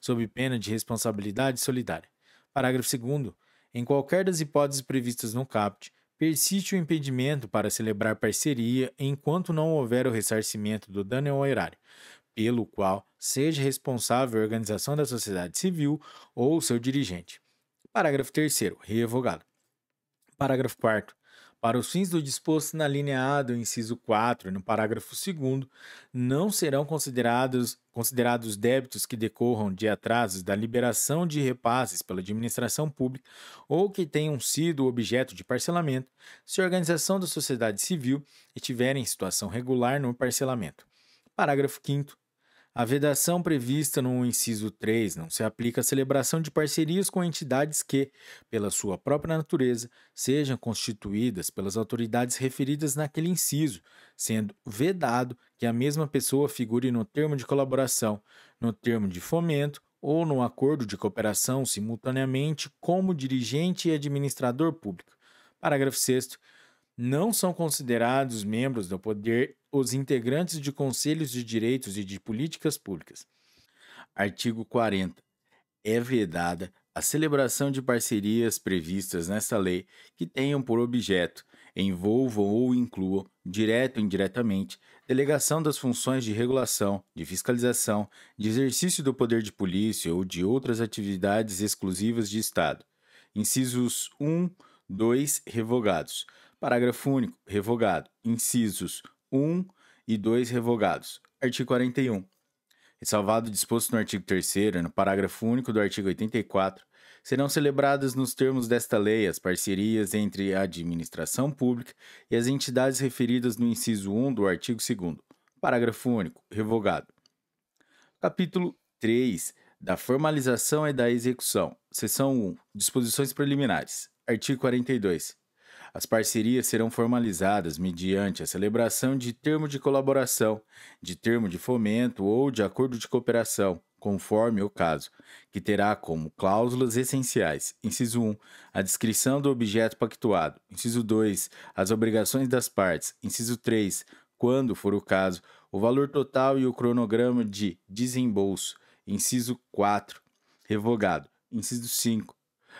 sob pena de responsabilidade solidária. Parágrafo 2 em qualquer das hipóteses previstas no CAPT, persiste o impedimento para celebrar parceria enquanto não houver o ressarcimento do dano ao erário, pelo qual seja responsável a organização da sociedade civil ou seu dirigente. Parágrafo 3 revogado. Parágrafo 4 para os fins do disposto na linha A do inciso 4, no parágrafo 2, não serão considerados, considerados débitos que decorram de atrasos da liberação de repasses pela administração pública ou que tenham sido objeto de parcelamento, se a organização da sociedade civil estiver em situação regular no parcelamento. Parágrafo 5. A vedação prevista no inciso 3 não se aplica à celebração de parcerias com entidades que, pela sua própria natureza, sejam constituídas pelas autoridades referidas naquele inciso, sendo vedado que a mesma pessoa figure no termo de colaboração, no termo de fomento ou no acordo de cooperação simultaneamente como dirigente e administrador público. Parágrafo 6 não são considerados membros do poder os integrantes de conselhos de direitos e de políticas públicas. Artigo 40. É vedada a celebração de parcerias previstas nesta lei que tenham por objeto, envolvam ou incluam, direto ou indiretamente, delegação das funções de regulação, de fiscalização, de exercício do poder de polícia ou de outras atividades exclusivas de Estado. Incisos 1, 2 revogados. Parágrafo único. Revogado. Incisos 1 e 2 revogados. Artigo 41. Ressalvado o disposto no artigo 3 no parágrafo único do artigo 84, serão celebradas nos termos desta lei as parcerias entre a administração pública e as entidades referidas no inciso 1 do artigo 2 Parágrafo único. Revogado. Capítulo 3 da formalização e da execução. Seção 1. Disposições preliminares. Artigo 42. As parcerias serão formalizadas mediante a celebração de termo de colaboração, de termo de fomento ou de acordo de cooperação, conforme o caso, que terá como cláusulas essenciais: inciso 1, a descrição do objeto pactuado, inciso 2, as obrigações das partes, inciso 3, quando for o caso, o valor total e o cronograma de desembolso, inciso 4, revogado, inciso 5,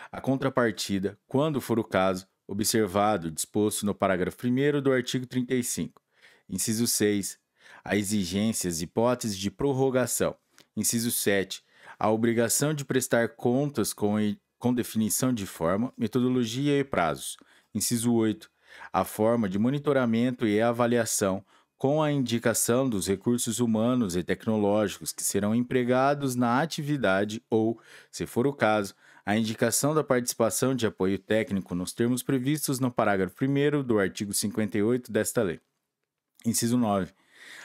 a contrapartida, quando for o caso, observado disposto no parágrafo 1 do artigo 35, inciso 6, a exigências e hipóteses de prorrogação, inciso 7, a obrigação de prestar contas com, com definição de forma, metodologia e prazos, inciso 8, a forma de monitoramento e avaliação com a indicação dos recursos humanos e tecnológicos que serão empregados na atividade ou, se for o caso, a indicação da participação de apoio técnico nos termos previstos no parágrafo 1 do artigo 58 desta lei. Inciso 9.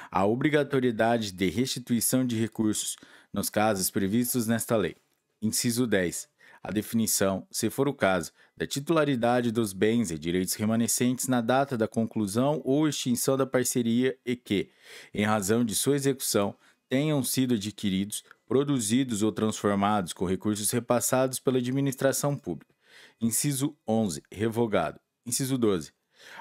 A obrigatoriedade de restituição de recursos nos casos previstos nesta lei. Inciso 10 a definição, se for o caso, da titularidade dos bens e direitos remanescentes na data da conclusão ou extinção da parceria e que, em razão de sua execução, tenham sido adquiridos produzidos ou transformados com recursos repassados pela administração pública. Inciso 11. Revogado. Inciso 12.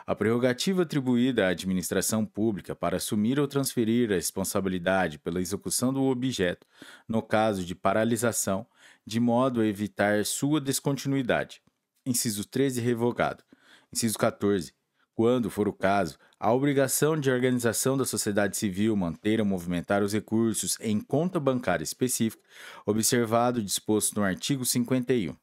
A prerrogativa atribuída à administração pública para assumir ou transferir a responsabilidade pela execução do objeto, no caso de paralisação, de modo a evitar sua descontinuidade. Inciso 13. Revogado. Inciso 14. Quando for o caso, a obrigação de organização da sociedade civil manter ou movimentar os recursos em conta bancária específica, observado disposto no artigo 51.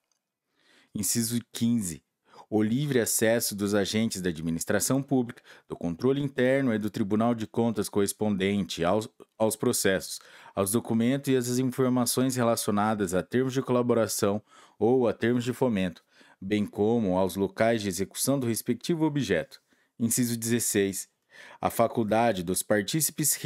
Inciso 15. O livre acesso dos agentes da administração pública, do controle interno e do Tribunal de Contas correspondente aos, aos processos, aos documentos e às informações relacionadas a termos de colaboração ou a termos de fomento, bem como aos locais de execução do respectivo objeto Inciso 16. A faculdade dos partícipes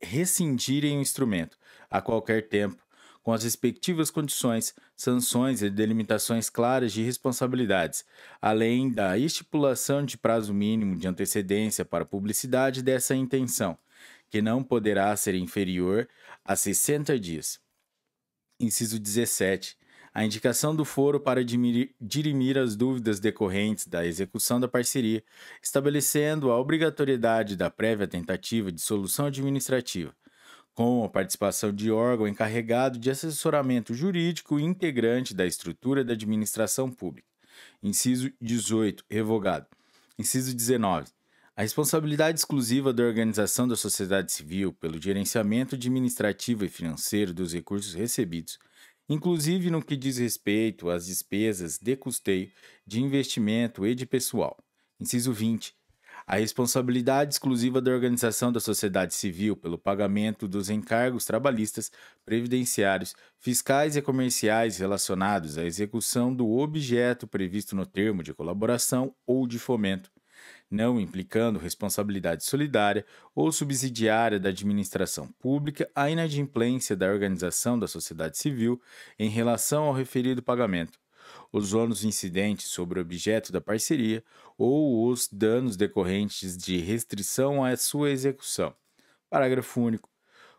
rescindirem o instrumento, a qualquer tempo, com as respectivas condições, sanções e delimitações claras de responsabilidades, além da estipulação de prazo mínimo de antecedência para publicidade dessa intenção, que não poderá ser inferior a 60 dias. Inciso 17 a indicação do foro para dirimir as dúvidas decorrentes da execução da parceria, estabelecendo a obrigatoriedade da prévia tentativa de solução administrativa, com a participação de órgão encarregado de assessoramento jurídico e integrante da estrutura da administração pública. Inciso 18, revogado. Inciso 19. A responsabilidade exclusiva da organização da sociedade civil pelo gerenciamento administrativo e financeiro dos recursos recebidos inclusive no que diz respeito às despesas de custeio, de investimento e de pessoal. Inciso 20. A responsabilidade exclusiva da organização da sociedade civil pelo pagamento dos encargos trabalhistas, previdenciários, fiscais e comerciais relacionados à execução do objeto previsto no termo de colaboração ou de fomento não implicando responsabilidade solidária ou subsidiária da administração pública a inadimplência da organização da sociedade civil em relação ao referido pagamento, os ônus incidentes sobre o objeto da parceria ou os danos decorrentes de restrição à sua execução. Parágrafo único.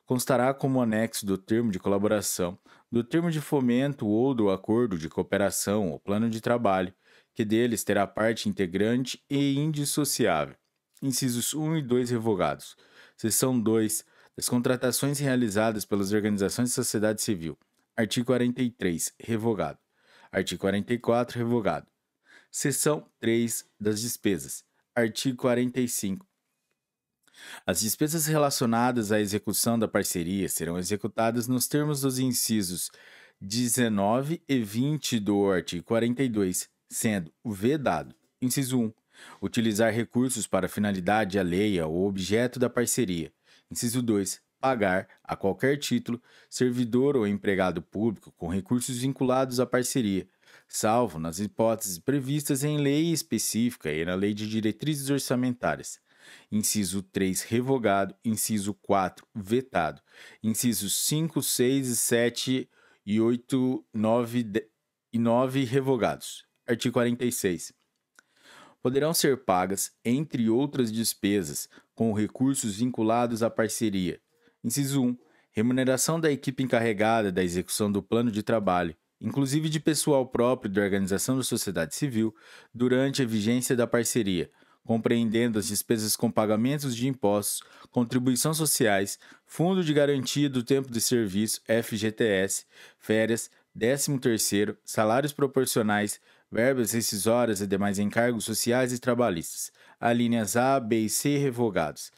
Constará como anexo do termo de colaboração, do termo de fomento ou do acordo de cooperação ou plano de trabalho, que deles terá parte integrante e indissociável. Incisos 1 e 2 revogados. Seção 2 das contratações realizadas pelas organizações de sociedade civil. Artigo 43, revogado. Artigo 44, revogado. Seção 3 das despesas. Artigo 45. As despesas relacionadas à execução da parceria serão executadas nos termos dos incisos 19 e 20 do artigo 42, sendo vedado. Inciso 1. Utilizar recursos para finalidade alheia ou objeto da parceria. Inciso 2. Pagar, a qualquer título, servidor ou empregado público com recursos vinculados à parceria, salvo nas hipóteses previstas em lei específica e na Lei de Diretrizes Orçamentárias. Inciso 3, revogado. Inciso 4, vetado. Incisos 5, 6, 7 e 8, 9 e 9, revogados. Artigo 46. Poderão ser pagas, entre outras despesas, com recursos vinculados à parceria. Inciso 1. Remuneração da equipe encarregada da execução do plano de trabalho, inclusive de pessoal próprio da organização da sociedade civil, durante a vigência da parceria, compreendendo as despesas com pagamentos de impostos, contribuições sociais, Fundo de Garantia do Tempo de Serviço, FGTS, férias, 13º, salários proporcionais, verbas rescisórias e demais encargos sociais e trabalhistas. Alíneas A, B e C revogados.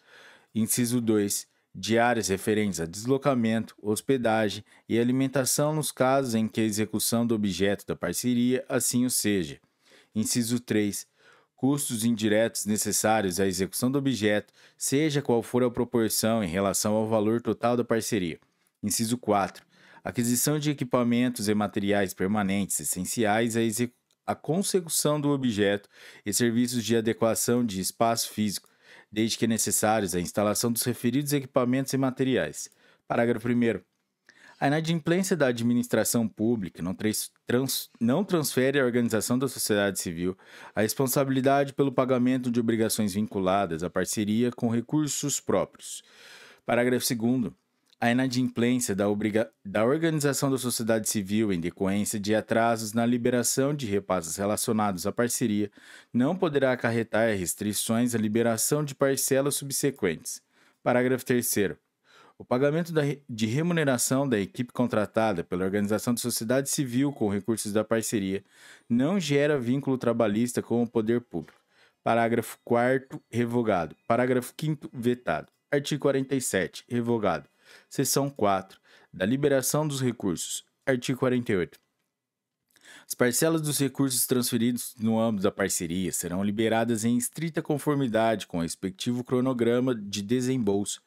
Inciso 2. Diárias referentes a deslocamento, hospedagem e alimentação nos casos em que a execução do objeto da parceria assim o seja. Inciso 3. Custos indiretos necessários à execução do objeto, seja qual for a proporção em relação ao valor total da parceria. Inciso 4. Aquisição de equipamentos e materiais permanentes essenciais à execução a consecução do objeto e serviços de adequação de espaço físico, desde que necessários à instalação dos referidos equipamentos e materiais. Parágrafo 1. A inadimplência da administração pública não, trans, não transfere à organização da sociedade civil a responsabilidade pelo pagamento de obrigações vinculadas à parceria com recursos próprios. Parágrafo 2 a inadimplência da, da, organização da sociedade civil em decorrência de atrasos na liberação de repasses relacionados à parceria não poderá acarretar restrições à liberação de parcelas subsequentes. Parágrafo 3. O pagamento da, de remuneração da equipe contratada pela organização da sociedade civil com recursos da parceria não gera vínculo trabalhista com o poder público. Parágrafo 4. Revogado. Parágrafo 5. Vetado. Artigo 47. Revogado Seção 4. Da liberação dos recursos. Artigo 48. As parcelas dos recursos transferidos no âmbito da parceria serão liberadas em estrita conformidade com o respectivo cronograma de desembolso,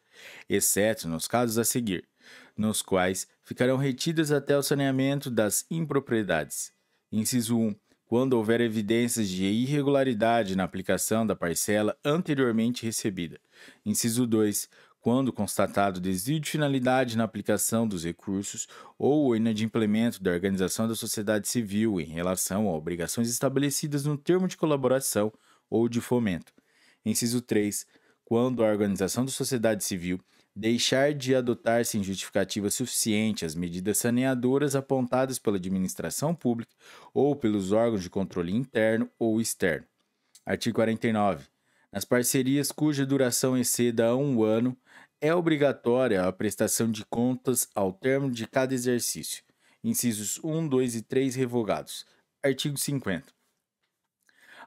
exceto nos casos a seguir, nos quais ficarão retidas até o saneamento das impropriedades. Inciso 1. Quando houver evidências de irregularidade na aplicação da parcela anteriormente recebida. Inciso 2 quando constatado desvio de finalidade na aplicação dos recursos ou o inadimplemento da organização da sociedade civil em relação a obrigações estabelecidas no termo de colaboração ou de fomento. Inciso 3. Quando a organização da sociedade civil deixar de adotar sem justificativa suficiente as medidas saneadoras apontadas pela administração pública ou pelos órgãos de controle interno ou externo. Artigo 49. Nas parcerias cuja duração exceda a um ano, é obrigatória a prestação de contas ao termo de cada exercício. Incisos 1, 2 e 3 revogados. Artigo 50.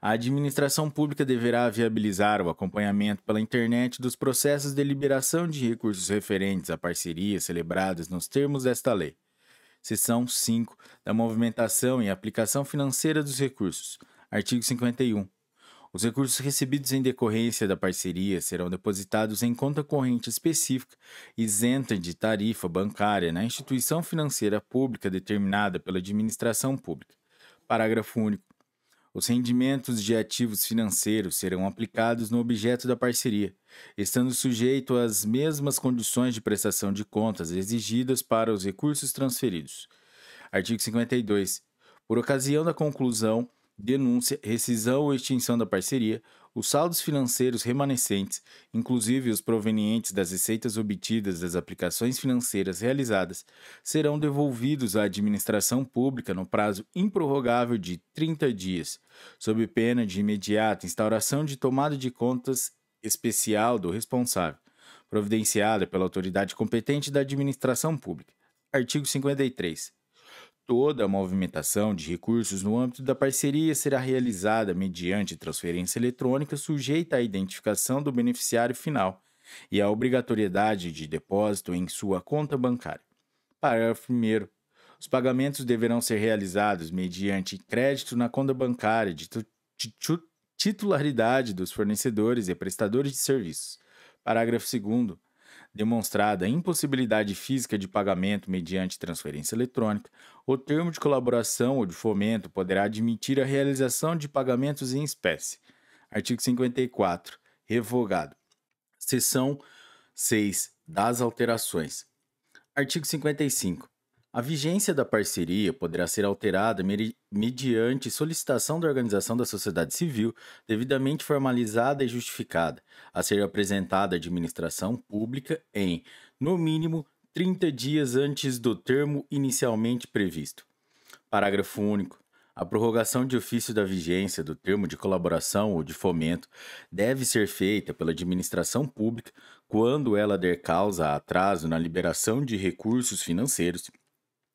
A administração pública deverá viabilizar o acompanhamento pela internet dos processos de liberação de recursos referentes a parcerias celebradas nos termos desta lei. Seção 5 da movimentação e aplicação financeira dos recursos. Artigo 51. Os recursos recebidos em decorrência da parceria serão depositados em conta corrente específica, isenta de tarifa bancária, na instituição financeira pública determinada pela administração pública. Parágrafo único. Os rendimentos de ativos financeiros serão aplicados no objeto da parceria, estando sujeito às mesmas condições de prestação de contas exigidas para os recursos transferidos. Artigo 52. Por ocasião da conclusão denúncia, rescisão ou extinção da parceria, os saldos financeiros remanescentes, inclusive os provenientes das receitas obtidas das aplicações financeiras realizadas, serão devolvidos à administração pública no prazo improrrogável de 30 dias, sob pena de imediata instauração de tomada de contas especial do responsável, providenciada pela autoridade competente da administração pública. Artigo 53. Toda a movimentação de recursos no âmbito da parceria será realizada mediante transferência eletrônica sujeita à identificação do beneficiário final e à obrigatoriedade de depósito em sua conta bancária. Parágrafo 1. Os pagamentos deverão ser realizados mediante crédito na conta bancária de titularidade dos fornecedores e prestadores de serviços. Parágrafo 2 demonstrada a impossibilidade física de pagamento mediante transferência eletrônica, o termo de colaboração ou de fomento poderá admitir a realização de pagamentos em espécie. Artigo 54. Revogado. Seção 6. Das alterações. Artigo 55. A vigência da parceria poderá ser alterada mediante solicitação da organização da sociedade civil devidamente formalizada e justificada, a ser apresentada à administração pública em, no mínimo, 30 dias antes do termo inicialmente previsto. Parágrafo único. A prorrogação de ofício da vigência do termo de colaboração ou de fomento deve ser feita pela administração pública quando ela der causa a atraso na liberação de recursos financeiros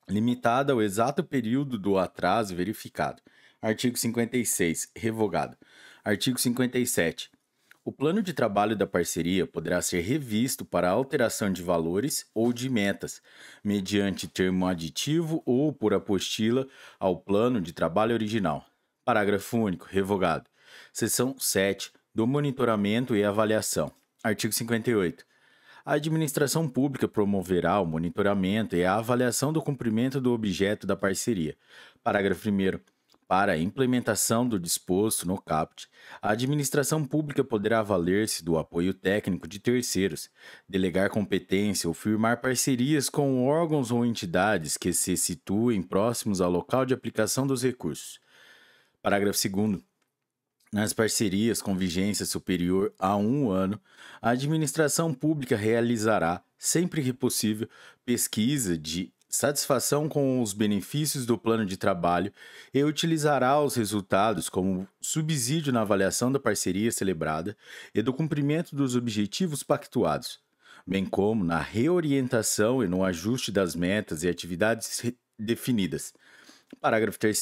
limitada ao exato período do atraso verificado. Artigo 56. Revogado. Artigo 57. O plano de trabalho da parceria poderá ser revisto para alteração de valores ou de metas, mediante termo aditivo ou por apostila ao plano de trabalho original. Parágrafo único. Revogado. Seção 7. Do monitoramento e avaliação. Artigo 58. A administração pública promoverá o monitoramento e a avaliação do cumprimento do objeto da parceria. Parágrafo 1. Para a implementação do disposto no CAPT, a administração pública poderá valer-se do apoio técnico de terceiros, delegar competência ou firmar parcerias com órgãos ou entidades que se situem próximos ao local de aplicação dos recursos. Parágrafo 2 nas parcerias com vigência superior a um ano, a administração pública realizará, sempre que possível, pesquisa de satisfação com os benefícios do plano de trabalho e utilizará os resultados como subsídio na avaliação da parceria celebrada e do cumprimento dos objetivos pactuados, bem como na reorientação e no ajuste das metas e atividades definidas. Parágrafo 3.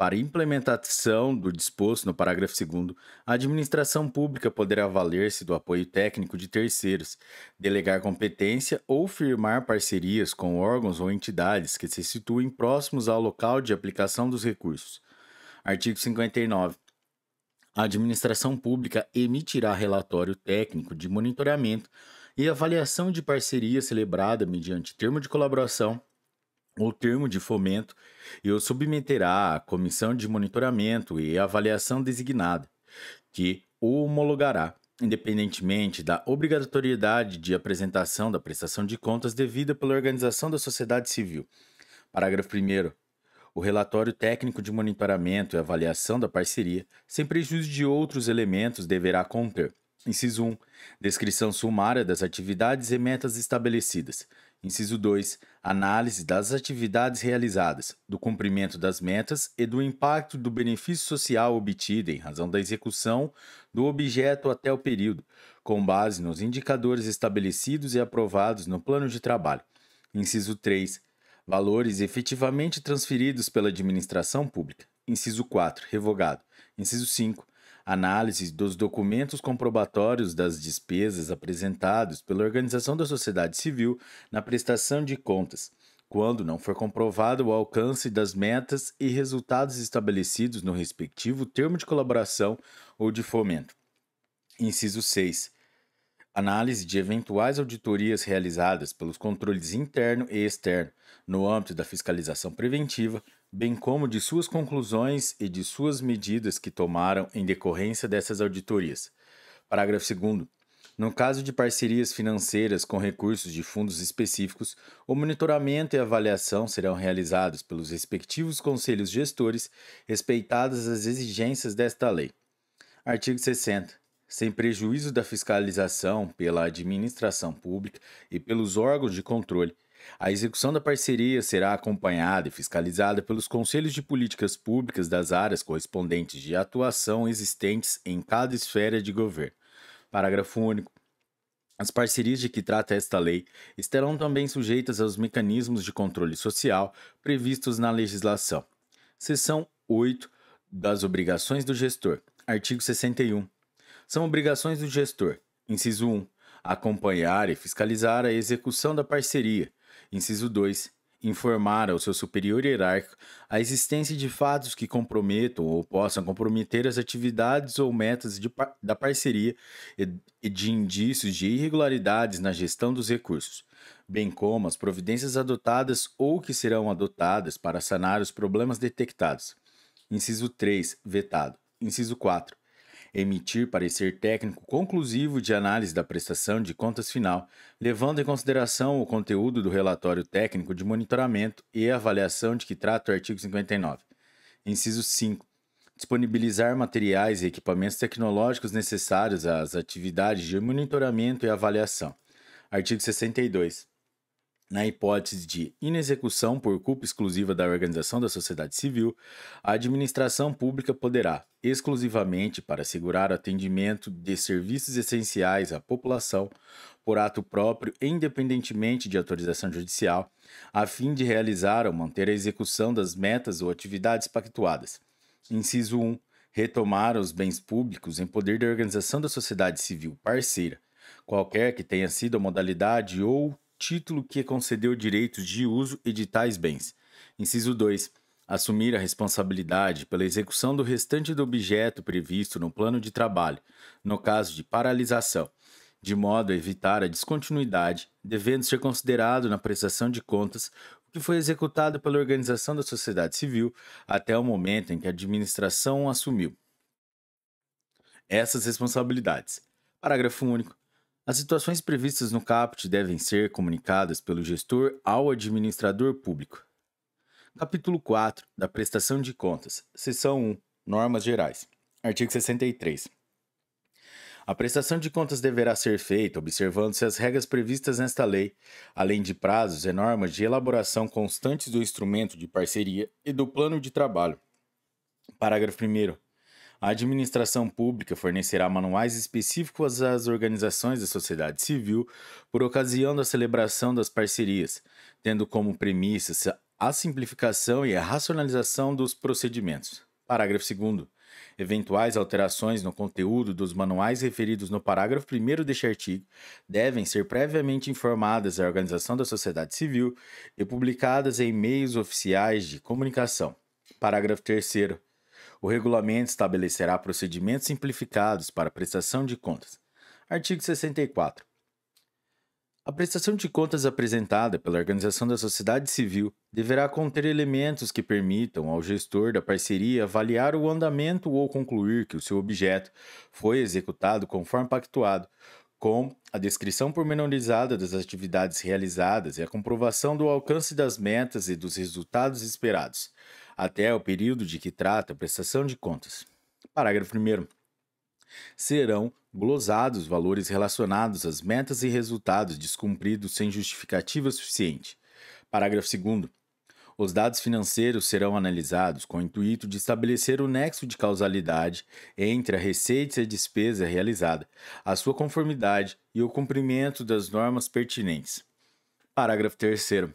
Para implementação do disposto no parágrafo 2, a administração pública poderá valer-se do apoio técnico de terceiros, delegar competência ou firmar parcerias com órgãos ou entidades que se situem próximos ao local de aplicação dos recursos. Artigo 59. A administração pública emitirá relatório técnico de monitoramento e avaliação de parceria celebrada mediante termo de colaboração o termo de fomento e o submeterá à comissão de monitoramento e avaliação designada, que o homologará, independentemente da obrigatoriedade de apresentação da prestação de contas devida pela organização da sociedade civil. Parágrafo 1. O relatório técnico de monitoramento e avaliação da parceria, sem prejuízo de outros elementos, deverá conter: inciso 1. Descrição sumária das atividades e metas estabelecidas. Inciso 2 análise das atividades realizadas, do cumprimento das metas e do impacto do benefício social obtido em razão da execução do objeto até o período, com base nos indicadores estabelecidos e aprovados no plano de trabalho. Inciso 3. Valores efetivamente transferidos pela administração pública. Inciso 4. Revogado. Inciso 5 análise dos documentos comprobatórios das despesas apresentados pela organização da sociedade civil na prestação de contas, quando não for comprovado o alcance das metas e resultados estabelecidos no respectivo termo de colaboração ou de fomento. Inciso 6. Análise de eventuais auditorias realizadas pelos controles interno e externo no âmbito da fiscalização preventiva, bem como de suas conclusões e de suas medidas que tomaram em decorrência dessas auditorias. Parágrafo 2. No caso de parcerias financeiras com recursos de fundos específicos, o monitoramento e avaliação serão realizados pelos respectivos conselhos gestores, respeitadas as exigências desta lei. Artigo 60. Sem prejuízo da fiscalização pela administração pública e pelos órgãos de controle, a execução da parceria será acompanhada e fiscalizada pelos conselhos de políticas públicas das áreas correspondentes de atuação existentes em cada esfera de governo. Parágrafo único. As parcerias de que trata esta lei estarão também sujeitas aos mecanismos de controle social previstos na legislação. Seção 8 das obrigações do gestor. Artigo 61. São obrigações do gestor. Inciso 1. Acompanhar e fiscalizar a execução da parceria, Inciso 2. Informar ao seu superior hierárquico a existência de fatos que comprometam ou possam comprometer as atividades ou metas par da parceria e de indícios de irregularidades na gestão dos recursos, bem como as providências adotadas ou que serão adotadas para sanar os problemas detectados. Inciso 3. Vetado. Inciso 4 emitir parecer técnico conclusivo de análise da prestação de contas final, levando em consideração o conteúdo do relatório técnico de monitoramento e avaliação de que trata o artigo 59. Inciso 5. Disponibilizar materiais e equipamentos tecnológicos necessários às atividades de monitoramento e avaliação. Artigo 62 na hipótese de inexecução por culpa exclusiva da organização da sociedade civil, a administração pública poderá, exclusivamente para assegurar atendimento de serviços essenciais à população, por ato próprio, independentemente de autorização judicial, a fim de realizar ou manter a execução das metas ou atividades pactuadas. Inciso 1. Retomar os bens públicos em poder da organização da sociedade civil parceira, qualquer que tenha sido a modalidade ou título que concedeu direitos de uso e de tais bens. Inciso 2. Assumir a responsabilidade pela execução do restante do objeto previsto no plano de trabalho, no caso de paralisação, de modo a evitar a descontinuidade, devendo ser considerado na prestação de contas o que foi executado pela organização da sociedade civil até o momento em que a administração assumiu essas responsabilidades. Parágrafo único. As situações previstas no caput devem ser comunicadas pelo gestor ao administrador público. Capítulo 4 da Prestação de Contas, Seção 1 Normas Gerais, artigo 63. A prestação de contas deverá ser feita observando-se as regras previstas nesta lei, além de prazos e normas de elaboração constantes do instrumento de parceria e do plano de trabalho. Parágrafo 1. A administração pública fornecerá manuais específicos às organizações da sociedade civil por ocasião da celebração das parcerias, tendo como premissas a simplificação e a racionalização dos procedimentos. Parágrafo 2. Eventuais alterações no conteúdo dos manuais referidos no parágrafo 1 deste artigo devem ser previamente informadas à organização da sociedade civil e publicadas em meios oficiais de comunicação. Parágrafo 3. O regulamento estabelecerá procedimentos simplificados para a prestação de contas. Artigo 64. A prestação de contas apresentada pela organização da sociedade civil deverá conter elementos que permitam ao gestor da parceria avaliar o andamento ou concluir que o seu objeto foi executado conforme pactuado, com a descrição pormenorizada das atividades realizadas e a comprovação do alcance das metas e dos resultados esperados até o período de que trata a prestação de contas. Parágrafo 1. Serão glosados valores relacionados às metas e resultados descumpridos sem justificativa suficiente. Parágrafo 2. Os dados financeiros serão analisados com o intuito de estabelecer o nexo de causalidade entre a receita e a despesa realizada, a sua conformidade e o cumprimento das normas pertinentes. Parágrafo 3.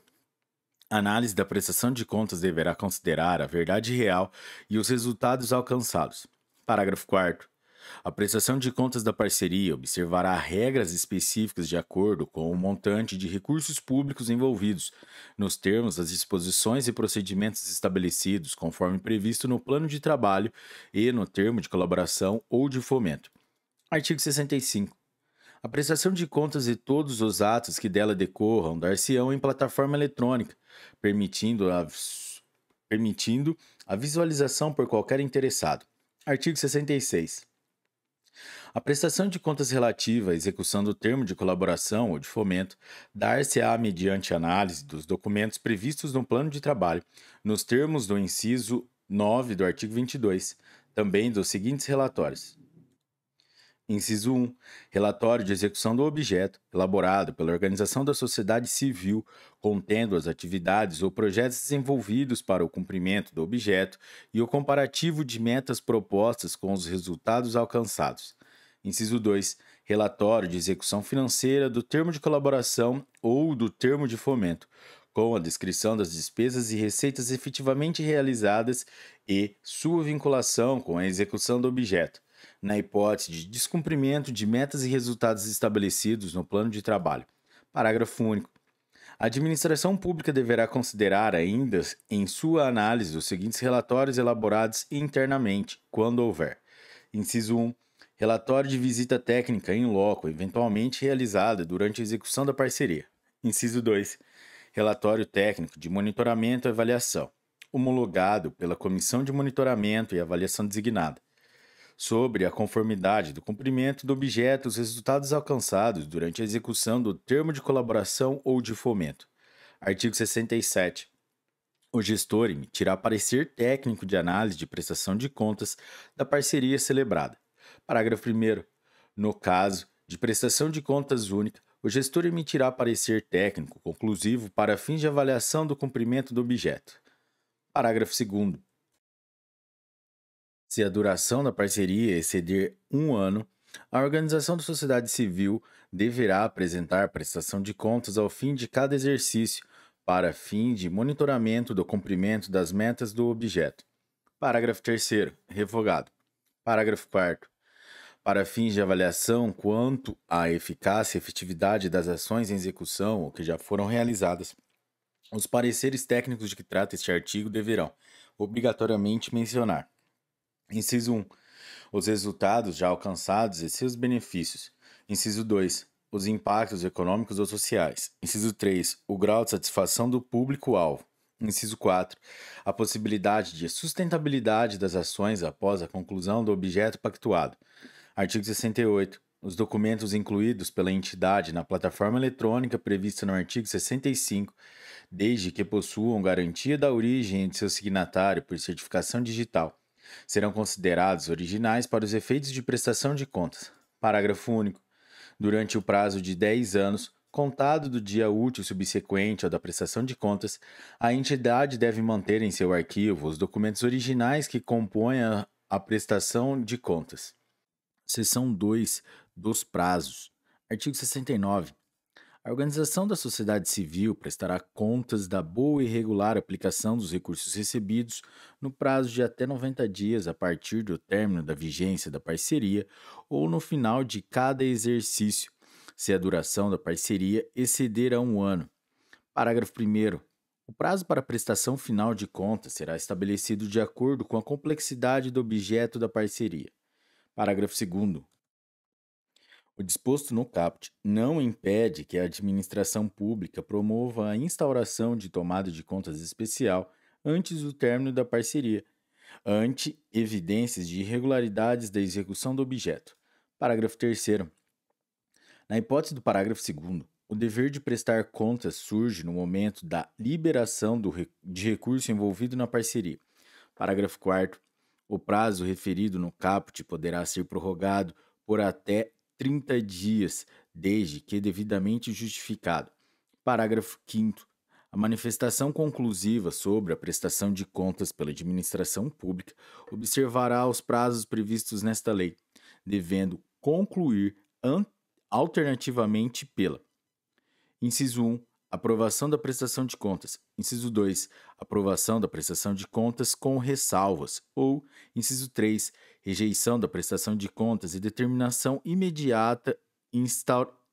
A análise da prestação de contas deverá considerar a verdade real e os resultados alcançados. Parágrafo 4. A prestação de contas da parceria observará regras específicas de acordo com o montante de recursos públicos envolvidos, nos termos das disposições e procedimentos estabelecidos conforme previsto no plano de trabalho e no termo de colaboração ou de fomento. Artigo 65. A prestação de contas e todos os atos que dela decorram dar-se-ão em plataforma eletrônica, permitindo a, permitindo a visualização por qualquer interessado. Artigo 66. A prestação de contas relativa à execução do termo de colaboração ou de fomento dar-se-á mediante análise dos documentos previstos no plano de trabalho, nos termos do inciso 9 do artigo 22, também dos seguintes relatórios: Inciso 1. Relatório de execução do objeto, elaborado pela organização da sociedade civil, contendo as atividades ou projetos desenvolvidos para o cumprimento do objeto e o comparativo de metas propostas com os resultados alcançados. Inciso 2. Relatório de execução financeira do termo de colaboração ou do termo de fomento, com a descrição das despesas e receitas efetivamente realizadas e sua vinculação com a execução do objeto na hipótese de descumprimento de metas e resultados estabelecidos no plano de trabalho. Parágrafo único. A administração pública deverá considerar ainda, em sua análise, os seguintes relatórios elaborados internamente, quando houver. Inciso 1. Relatório de visita técnica em loco, eventualmente realizada durante a execução da parceria. Inciso 2. Relatório técnico de monitoramento e avaliação, homologado pela comissão de monitoramento e avaliação designada sobre a conformidade do cumprimento do objeto os resultados alcançados durante a execução do termo de colaboração ou de fomento. Artigo 67. O gestor emitirá parecer técnico de análise de prestação de contas da parceria celebrada. Parágrafo 1. No caso de prestação de contas única, o gestor emitirá parecer técnico conclusivo para fins de avaliação do cumprimento do objeto. Parágrafo 2. Se a duração da parceria exceder um ano, a organização da sociedade civil deverá apresentar prestação de contas ao fim de cada exercício, para fim de monitoramento do cumprimento das metas do objeto. Parágrafo 3. Revogado. Parágrafo 4. Para fins de avaliação quanto à eficácia e efetividade das ações em execução ou que já foram realizadas, os pareceres técnicos de que trata este artigo deverão, obrigatoriamente, mencionar Inciso 1. Os resultados já alcançados e seus benefícios. Inciso 2. Os impactos econômicos ou sociais. Inciso 3. O grau de satisfação do público-alvo. Inciso 4. A possibilidade de sustentabilidade das ações após a conclusão do objeto pactuado. Artigo 68. Os documentos incluídos pela entidade na plataforma eletrônica prevista no artigo 65, desde que possuam garantia da origem de seu signatário por certificação digital serão considerados originais para os efeitos de prestação de contas. Parágrafo único. Durante o prazo de 10 anos, contado do dia útil subsequente ao da prestação de contas, a entidade deve manter em seu arquivo os documentos originais que compõem a prestação de contas. Seção 2 dos prazos. Artigo 69. A organização da sociedade civil prestará contas da boa e regular aplicação dos recursos recebidos no prazo de até 90 dias a partir do término da vigência da parceria ou no final de cada exercício, se a duração da parceria exceder a um ano. Parágrafo 1. O prazo para a prestação final de contas será estabelecido de acordo com a complexidade do objeto da parceria. Parágrafo 2. O disposto no CAPT não impede que a administração pública promova a instauração de tomada de contas especial antes do término da parceria, ante evidências de irregularidades da execução do objeto. Parágrafo 3. Na hipótese do parágrafo 2, o dever de prestar contas surge no momento da liberação do, de recurso envolvido na parceria. Parágrafo 4. O prazo referido no caput poderá ser prorrogado por até 30 dias, desde que devidamente justificado. Parágrafo 5. A manifestação conclusiva sobre a prestação de contas pela administração pública observará os prazos previstos nesta lei, devendo concluir alternativamente pela: inciso 1, Aprovação da prestação de contas. Inciso 2. Aprovação da prestação de contas com ressalvas. Ou, inciso 3. Rejeição da prestação de contas e determinação imediata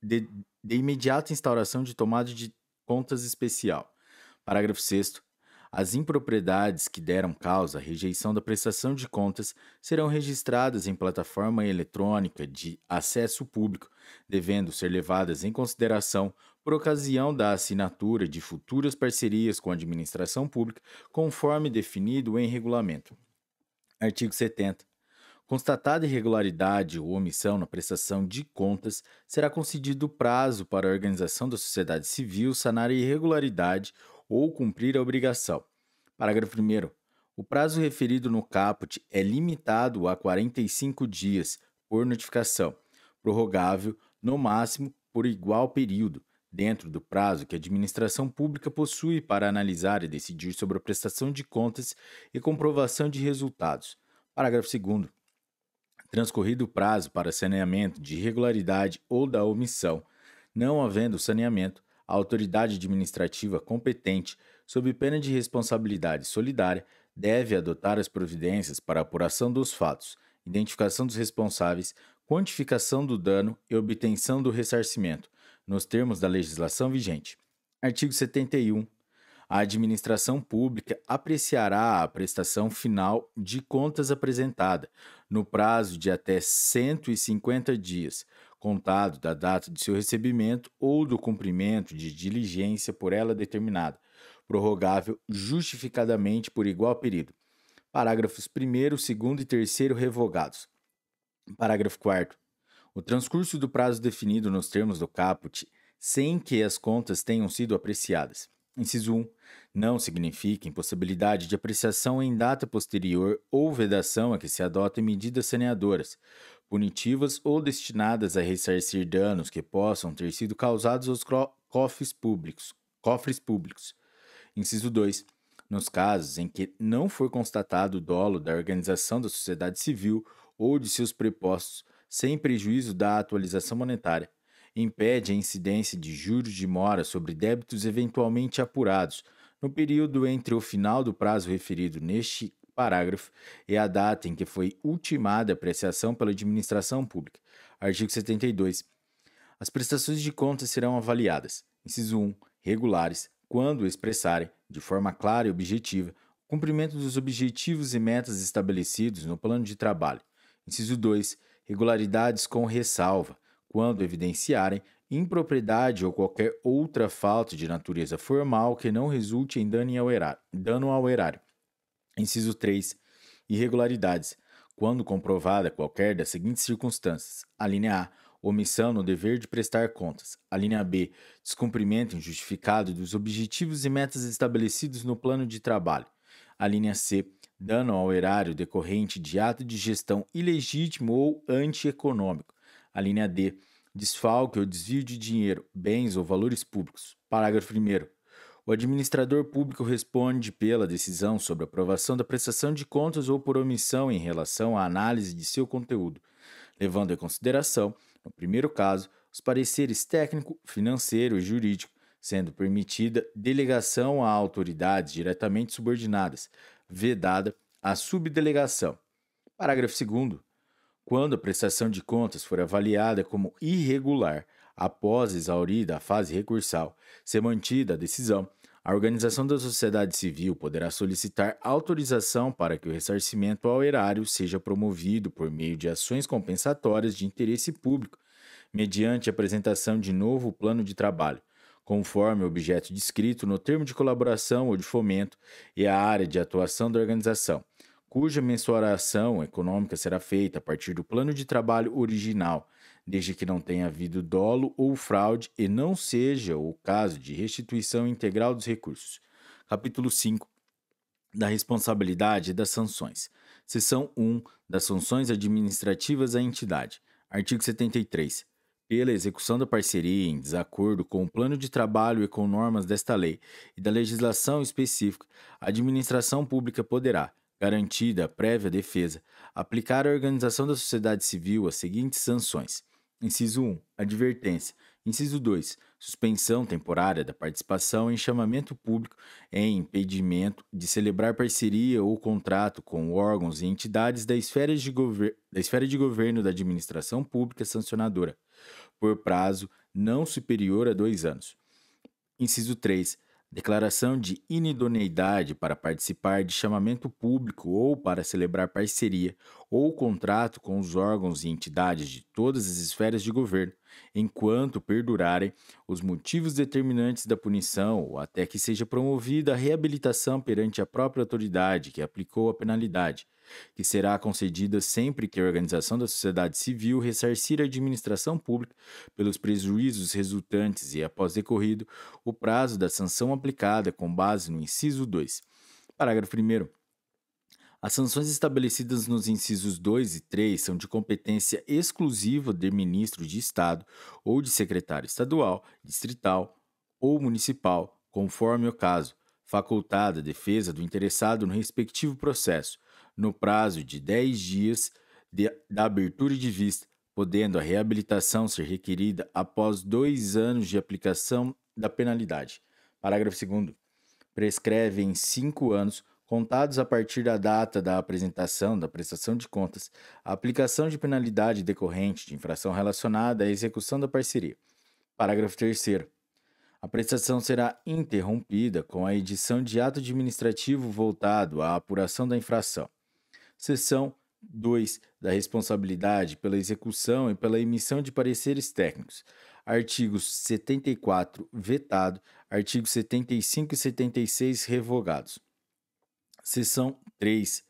de, de imediata instauração de tomada de contas especial. Parágrafo 6. As impropriedades que deram causa à rejeição da prestação de contas serão registradas em plataforma eletrônica de acesso público, devendo ser levadas em consideração por ocasião da assinatura de futuras parcerias com a administração pública, conforme definido em regulamento. Artigo 70. Constatada irregularidade ou omissão na prestação de contas, será concedido prazo para a organização da sociedade civil sanar a irregularidade ou cumprir a obrigação. Parágrafo 1. O prazo referido no caput é limitado a 45 dias por notificação, prorrogável, no máximo, por igual período, dentro do prazo que a administração pública possui para analisar e decidir sobre a prestação de contas e comprovação de resultados. Parágrafo 2. Transcorrido o prazo para saneamento de irregularidade ou da omissão, não havendo saneamento, a autoridade administrativa competente, sob pena de responsabilidade solidária, deve adotar as providências para apuração dos fatos, identificação dos responsáveis, quantificação do dano e obtenção do ressarcimento, nos termos da legislação vigente. Artigo 71. A administração pública apreciará a prestação final de contas apresentada no prazo de até 150 dias, contado da data de seu recebimento ou do cumprimento de diligência por ela determinada, prorrogável justificadamente por igual período. Parágrafos 1, 2 e 3 revogados. Parágrafo 4. O transcurso do prazo definido nos termos do caput, sem que as contas tenham sido apreciadas. Inciso 1. Não significa impossibilidade de apreciação em data posterior ou vedação a que se adotem medidas saneadoras, punitivas ou destinadas a ressarcir danos que possam ter sido causados aos cofres públicos. Cofres públicos. Inciso 2. Nos casos em que não for constatado o dolo da organização da sociedade civil ou de seus prepostos, sem prejuízo da atualização monetária, impede a incidência de juros de mora sobre débitos eventualmente apurados no período entre o final do prazo referido neste parágrafo e a data em que foi ultimada a apreciação pela administração pública. Artigo 72. As prestações de contas serão avaliadas, inciso 1, regulares, quando expressarem, de forma clara e objetiva, o cumprimento dos objetivos e metas estabelecidos no plano de trabalho. Inciso 2, regularidades com ressalva, quando evidenciarem impropriedade ou qualquer outra falta de natureza formal que não resulte em dano ao erário. Dano ao erário. Inciso 3. Irregularidades. Quando comprovada qualquer das seguintes circunstâncias: a linha A, omissão no dever de prestar contas. A linha B, descumprimento injustificado dos objetivos e metas estabelecidos no plano de trabalho. A linha C, dano ao erário decorrente de ato de gestão ilegítimo ou antieconômico. A linha D, desfalque ou desvio de dinheiro, bens ou valores públicos. Parágrafo 1 o administrador público responde pela decisão sobre aprovação da prestação de contas ou por omissão em relação à análise de seu conteúdo, levando em consideração, no primeiro caso, os pareceres técnico, financeiro e jurídico, sendo permitida delegação a autoridades diretamente subordinadas, vedada a subdelegação. Parágrafo 2. Quando a prestação de contas for avaliada como irregular após exaurida a fase recursal, ser mantida a decisão, a organização da sociedade civil poderá solicitar autorização para que o ressarcimento ao erário seja promovido por meio de ações compensatórias de interesse público, mediante apresentação de novo plano de trabalho, conforme o objeto descrito no termo de colaboração ou de fomento e a área de atuação da organização, cuja mensuração econômica será feita a partir do plano de trabalho original, desde que não tenha havido dolo ou fraude e não seja o caso de restituição integral dos recursos. Capítulo 5 da responsabilidade e das sanções. Seção 1 das sanções administrativas à entidade. Artigo 73 pela execução da parceria em desacordo com o plano de trabalho e com normas desta lei e da legislação específica, a administração pública poderá, garantida a prévia defesa, aplicar à organização da sociedade civil as seguintes sanções: inciso 1, advertência; inciso 2, suspensão temporária da participação em chamamento público em impedimento de celebrar parceria ou contrato com órgãos e entidades da esfera de, gover da esfera de governo da administração pública sancionadora por prazo não superior a dois anos. Inciso 3. Declaração de inidoneidade para participar de chamamento público ou para celebrar parceria ou contrato com os órgãos e entidades de todas as esferas de governo, enquanto perdurarem os motivos determinantes da punição ou até que seja promovida a reabilitação perante a própria autoridade que aplicou a penalidade, que será concedida sempre que a organização da sociedade civil ressarcir a administração pública pelos prejuízos resultantes e, após decorrido, o prazo da sanção aplicada com base no inciso 2. Parágrafo 1. As sanções estabelecidas nos incisos 2 e 3 são de competência exclusiva de ministro de Estado ou de secretário estadual, distrital ou municipal, conforme o caso, facultada a defesa do interessado no respectivo processo, no prazo de 10 dias de, da abertura de vista, podendo a reabilitação ser requerida após dois anos de aplicação da penalidade. Parágrafo 2. Prescreve em cinco anos, contados a partir da data da apresentação da prestação de contas, a aplicação de penalidade decorrente de infração relacionada à execução da parceria. Parágrafo 3. A prestação será interrompida com a edição de ato administrativo voltado à apuração da infração seção 2 da responsabilidade pela execução e pela emissão de pareceres técnicos. Artigos 74 vetado, artigos 75 e 76 revogados. Seção 3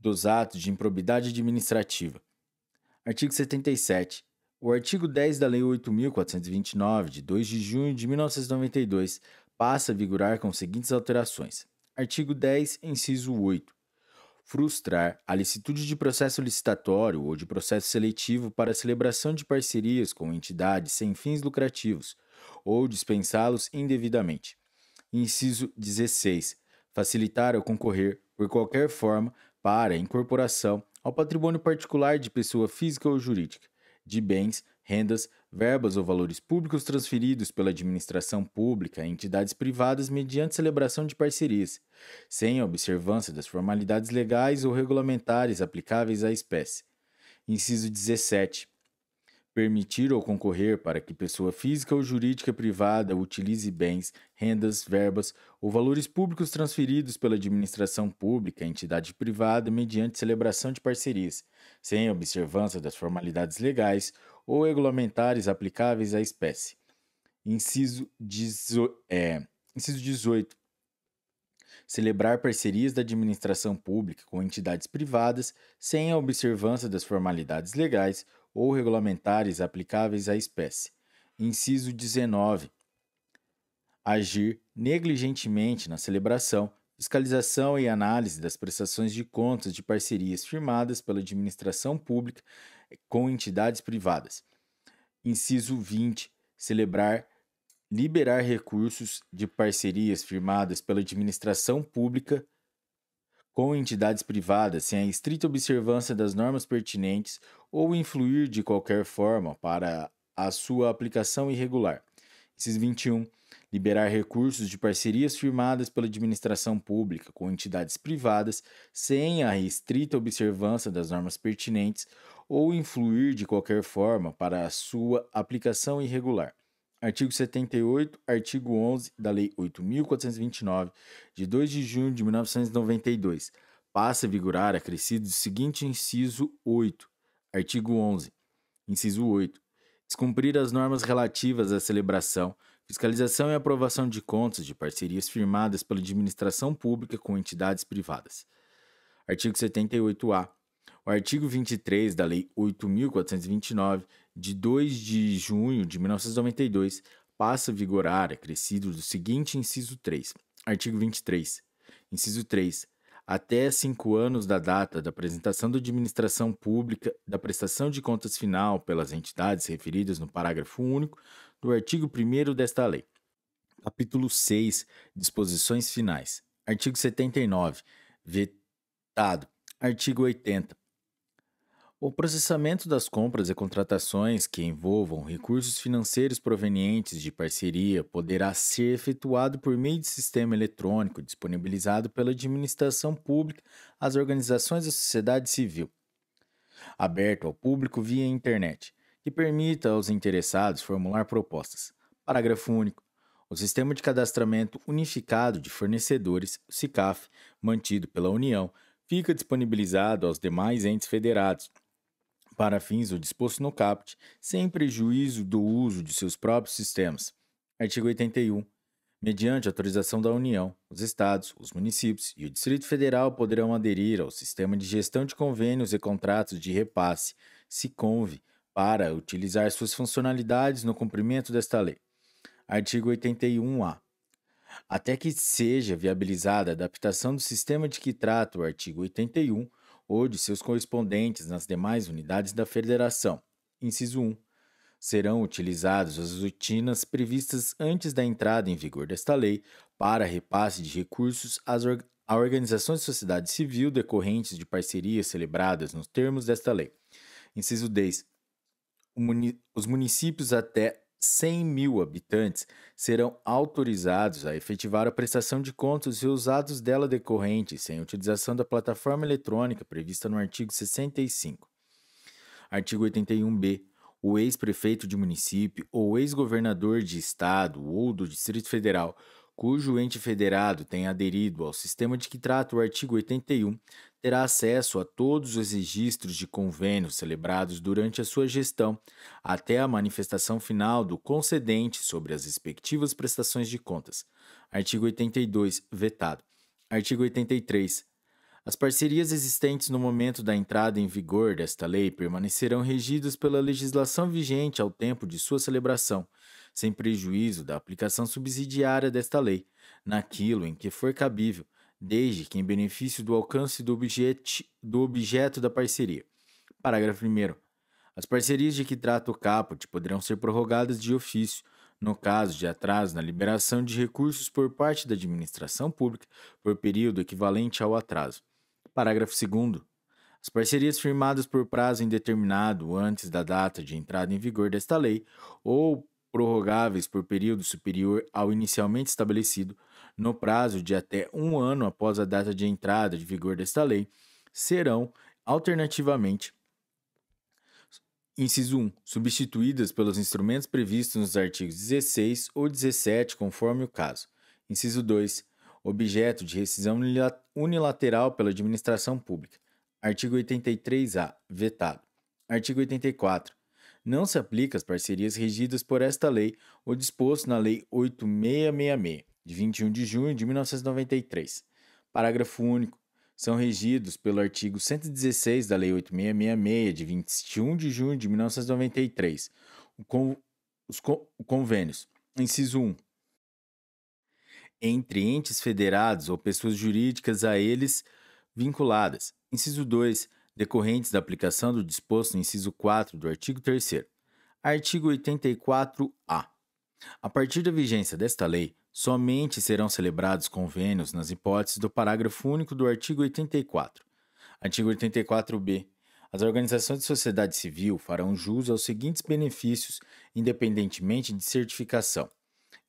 dos atos de improbidade administrativa. Artigo 77. O artigo 10 da Lei 8.429, de 2 de junho de 1992, passa a vigorar com as seguintes alterações. Artigo 10, inciso 8 frustrar a licitude de processo licitatório ou de processo seletivo para celebração de parcerias com entidades sem fins lucrativos ou dispensá-los indevidamente. Inciso 16. Facilitar ou concorrer, por qualquer forma, para incorporação ao patrimônio particular de pessoa física ou jurídica, de bens, rendas, verbas ou valores públicos transferidos pela administração pública a entidades privadas mediante celebração de parcerias, sem observância das formalidades legais ou regulamentares aplicáveis à espécie. Inciso 17 permitir ou concorrer para que pessoa física ou jurídica privada utilize bens, rendas, verbas ou valores públicos transferidos pela administração pública a entidade privada mediante celebração de parcerias, sem observância das formalidades legais ou regulamentares aplicáveis à espécie. Inciso, dezo, é, inciso 18. Celebrar parcerias da administração pública com entidades privadas sem a observância das formalidades legais ou regulamentares aplicáveis à espécie. Inciso 19. Agir negligentemente na celebração, fiscalização e análise das prestações de contas de parcerias firmadas pela administração pública com entidades privadas. Inciso 20. Celebrar, liberar recursos de parcerias firmadas pela administração pública com entidades privadas sem a estrita observância das normas pertinentes ou influir de qualquer forma para a sua aplicação irregular. Inciso 21. Liberar recursos de parcerias firmadas pela administração pública com entidades privadas sem a estrita observância das normas pertinentes ou influir de qualquer forma para a sua aplicação irregular. Artigo 78, artigo 11 da Lei 8.429, de 2 de junho de 1992. Passa a vigorar acrescido o seguinte inciso 8, artigo 11, inciso 8. Descumprir as normas relativas à celebração, fiscalização e aprovação de contas de parcerias firmadas pela administração pública com entidades privadas. Artigo 78-A o artigo 23 da Lei 8.429, de 2 de junho de 1992, passa a vigorar acrescido do seguinte inciso 3. Artigo 23. Inciso 3. Até cinco anos da data da apresentação da administração pública da prestação de contas final pelas entidades referidas no parágrafo único do artigo 1 desta lei. Capítulo 6. Disposições finais. Artigo 79. Vetado Artigo 80. O processamento das compras e contratações que envolvam recursos financeiros provenientes de parceria poderá ser efetuado por meio de sistema eletrônico disponibilizado pela administração pública às organizações da sociedade civil, aberto ao público via internet, que permita aos interessados formular propostas. Parágrafo único. O Sistema de Cadastramento Unificado de Fornecedores, SICAF, mantido pela União, fica disponibilizado aos demais entes federados, para fins do disposto no caput, sem prejuízo do uso de seus próprios sistemas. Artigo 81. Mediante autorização da União, os estados, os municípios e o Distrito Federal poderão aderir ao Sistema de Gestão de Convênios e Contratos de Repasse, se SICONV, para utilizar suas funcionalidades no cumprimento desta lei. Artigo 81-A. Até que seja viabilizada a adaptação do sistema de que trata o artigo 81 ou de seus correspondentes nas demais unidades da Federação. Inciso 1. Serão utilizadas as rotinas previstas antes da entrada em vigor desta lei para repasse de recursos às or a organizações de sociedade civil decorrentes de parcerias celebradas nos termos desta lei. Inciso 10. Muni os municípios até 100 mil habitantes serão autorizados a efetivar a prestação de contas e os dados dela decorrentes, sem utilização da plataforma eletrônica prevista no artigo 65. Artigo 81b. O ex-prefeito de município ou ex-governador de estado ou do Distrito Federal cujo ente federado tenha aderido ao sistema de que trata o artigo 81, terá acesso a todos os registros de convênios celebrados durante a sua gestão, até a manifestação final do concedente sobre as respectivas prestações de contas. Artigo 82, vetado. Artigo 83. As parcerias existentes no momento da entrada em vigor desta lei permanecerão regidas pela legislação vigente ao tempo de sua celebração, sem prejuízo da aplicação subsidiária desta lei, naquilo em que for cabível, desde que em benefício do alcance do, objet do objeto da parceria. Parágrafo 1. As parcerias de que trata o caput poderão ser prorrogadas de ofício, no caso de atraso na liberação de recursos por parte da administração pública por período equivalente ao atraso. Parágrafo 2. As parcerias firmadas por prazo indeterminado antes da data de entrada em vigor desta lei ou prorrogáveis por período superior ao inicialmente estabelecido, no prazo de até um ano após a data de entrada de vigor desta lei, serão, alternativamente, inciso 1, substituídas pelos instrumentos previstos nos artigos 16 ou 17, conforme o caso. Inciso 2, objeto de rescisão unilateral pela administração pública. Artigo 83-A, vetado. Artigo 84 não se aplica às parcerias regidas por esta lei ou disposto na Lei 8666, de 21 de junho de 1993. Parágrafo único. São regidos pelo artigo 116 da Lei 8666, de 21 de junho de 1993, os convênios. Inciso 1 entre entes federados ou pessoas jurídicas a eles vinculadas. Inciso 2 decorrentes da aplicação do disposto no inciso 4 do artigo 3 Artigo 84-A. A partir da vigência desta lei, somente serão celebrados convênios nas hipóteses do parágrafo único do artigo 84. Artigo 84-B. As organizações de sociedade civil farão jus aos seguintes benefícios, independentemente de certificação.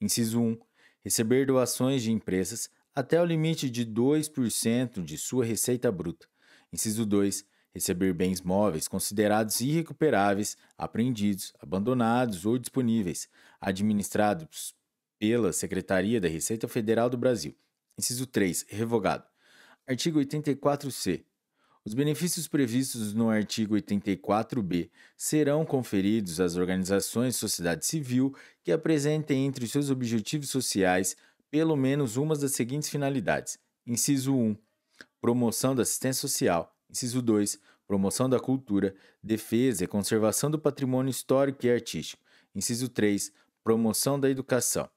Inciso 1. Receber doações de empresas até o limite de 2% de sua receita bruta. Inciso 2 receber bens móveis considerados irrecuperáveis, apreendidos, abandonados ou disponíveis, administrados pela Secretaria da Receita Federal do Brasil. Inciso 3. Revogado. Artigo 84-C. Os benefícios previstos no artigo 84b serão conferidos às organizações sociedade civil que apresentem entre os seus objetivos sociais pelo menos uma das seguintes finalidades: inciso 1, promoção da assistência social; Inciso 2. Promoção da cultura, defesa e conservação do patrimônio histórico e artístico. Inciso 3. Promoção da educação.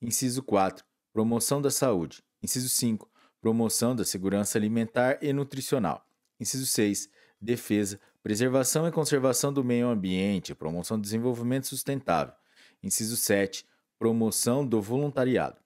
Inciso 4. Promoção da saúde. Inciso 5. Promoção da segurança alimentar e nutricional. Inciso 6. Defesa, preservação e conservação do meio ambiente e promoção do desenvolvimento sustentável. Inciso 7. Promoção do voluntariado.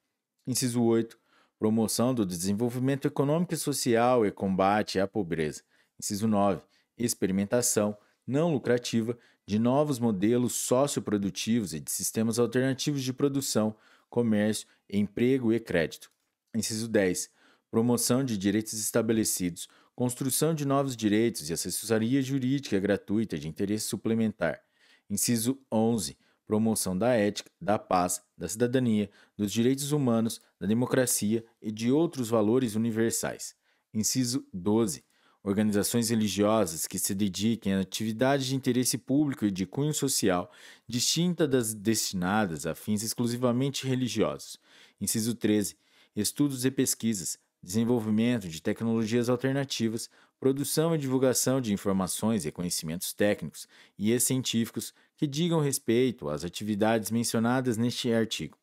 Inciso 8. Promoção do desenvolvimento econômico e social e combate à pobreza. Inciso 9. Experimentação não lucrativa de novos modelos socioprodutivos e de sistemas alternativos de produção, comércio, emprego e crédito. Inciso 10. Promoção de direitos estabelecidos, construção de novos direitos e assessoria jurídica gratuita de interesse suplementar. Inciso 11 promoção da ética, da paz, da cidadania, dos direitos humanos, da democracia e de outros valores universais. Inciso 12. Organizações religiosas que se dediquem a atividades de interesse público e de cunho social, distinta das destinadas a fins exclusivamente religiosos. Inciso 13. Estudos e pesquisas, desenvolvimento de tecnologias alternativas, produção e divulgação de informações e conhecimentos técnicos e científicos que digam respeito às atividades mencionadas neste artigo.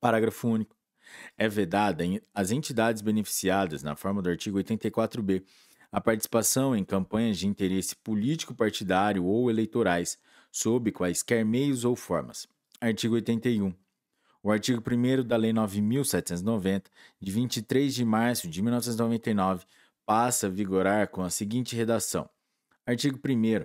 Parágrafo único. É vedada às entidades beneficiadas na forma do artigo 84b a participação em campanhas de interesse político partidário ou eleitorais, sob quaisquer meios ou formas. Artigo 81. O artigo 1 da Lei 9.790, de 23 de março de 1999, passa a vigorar com a seguinte redação: Artigo 1.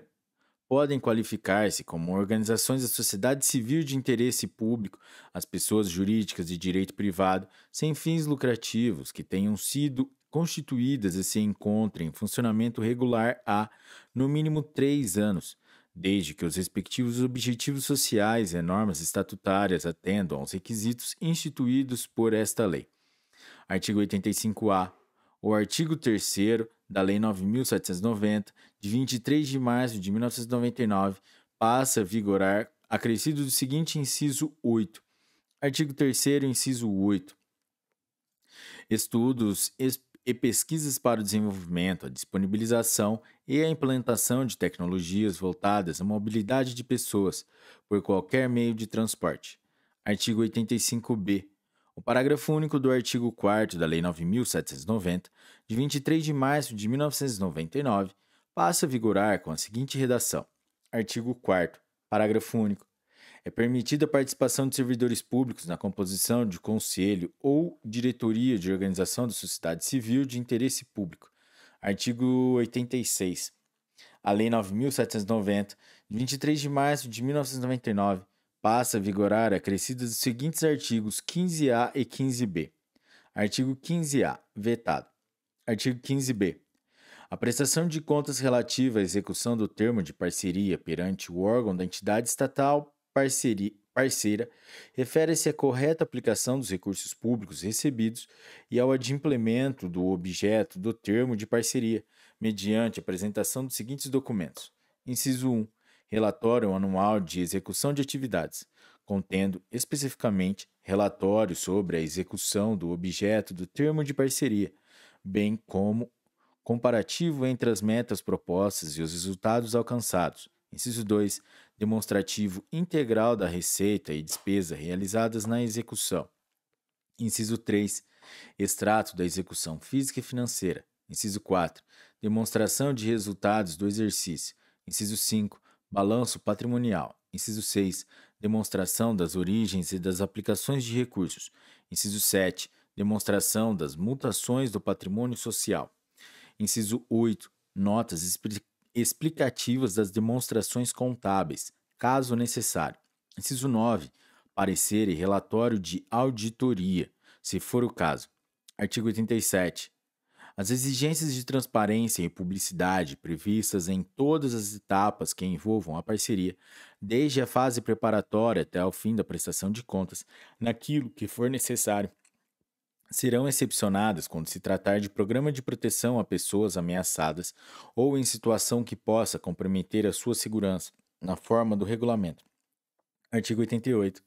Podem qualificar-se como organizações da sociedade civil de interesse público as pessoas jurídicas de direito privado sem fins lucrativos que tenham sido constituídas e se encontrem em funcionamento regular há, no mínimo, três anos, desde que os respectivos objetivos sociais e normas estatutárias atendam aos requisitos instituídos por esta lei. Artigo 85-A. O artigo 3 da Lei 9.790, de 23 de março de 1999, passa a vigorar, acrescido do seguinte inciso 8. Artigo 3 inciso 8. Estudos e pesquisas para o desenvolvimento, a disponibilização e a implantação de tecnologias voltadas à mobilidade de pessoas por qualquer meio de transporte. Artigo 85b. O parágrafo único do artigo 4 da Lei 9790, de 23 de março de 1999, passa a vigorar com a seguinte redação: Artigo 4 Parágrafo único. É permitida a participação de servidores públicos na composição de conselho ou diretoria de organização da sociedade civil de interesse público. Artigo 86. A Lei 9790, de 23 de março de 1999, passa a vigorar acrescida dos seguintes artigos 15A e 15B. Artigo 15A, vetado. Artigo 15B. A prestação de contas relativa à execução do termo de parceria perante o órgão da entidade estatal parceria, parceira refere-se à correta aplicação dos recursos públicos recebidos e ao adimplemento do objeto do termo de parceria, mediante apresentação dos seguintes documentos: inciso 1. Relatório anual de execução de atividades, contendo especificamente relatório sobre a execução do objeto do termo de parceria, bem como comparativo entre as metas propostas e os resultados alcançados. Inciso 2 demonstrativo integral da receita e despesa realizadas na execução. Inciso 3. Extrato da execução física e financeira. Inciso 4. Demonstração de resultados do exercício. Inciso 5. Balanço patrimonial. Inciso 6. Demonstração das origens e das aplicações de recursos. Inciso 7. Demonstração das mutações do patrimônio social. Inciso 8. Notas explicativas das demonstrações contábeis, caso necessário. Inciso 9. Parecer e relatório de auditoria, se for o caso. Artigo 87. As exigências de transparência e publicidade previstas em todas as etapas que envolvam a parceria, desde a fase preparatória até o fim da prestação de contas, naquilo que for necessário, serão excepcionadas quando se tratar de programa de proteção a pessoas ameaçadas ou em situação que possa comprometer a sua segurança, na forma do regulamento. Artigo 88.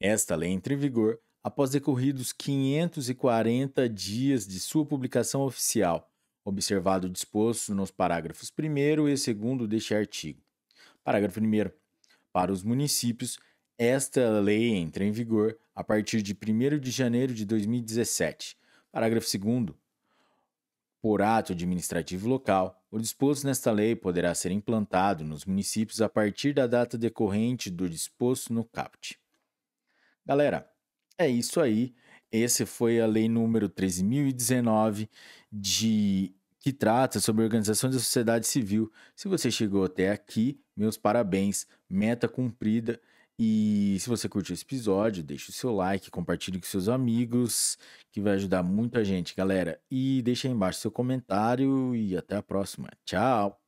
Esta lei entra em vigor após decorridos 540 dias de sua publicação oficial, observado o disposto nos parágrafos 1 e 2 deste artigo. Parágrafo 1. Para os municípios, esta lei entra em vigor a partir de 1 de janeiro de 2017. Parágrafo 2. Por ato administrativo local, o disposto nesta lei poderá ser implantado nos municípios a partir da data decorrente do disposto no CAPT. Galera, é isso aí. Esse foi a lei número 13019 de que trata sobre organização da sociedade civil. Se você chegou até aqui, meus parabéns, meta cumprida e se você curtiu esse episódio, deixe o seu like, compartilhe com seus amigos, que vai ajudar muita gente, galera. E deixe aí embaixo seu comentário e até a próxima. Tchau!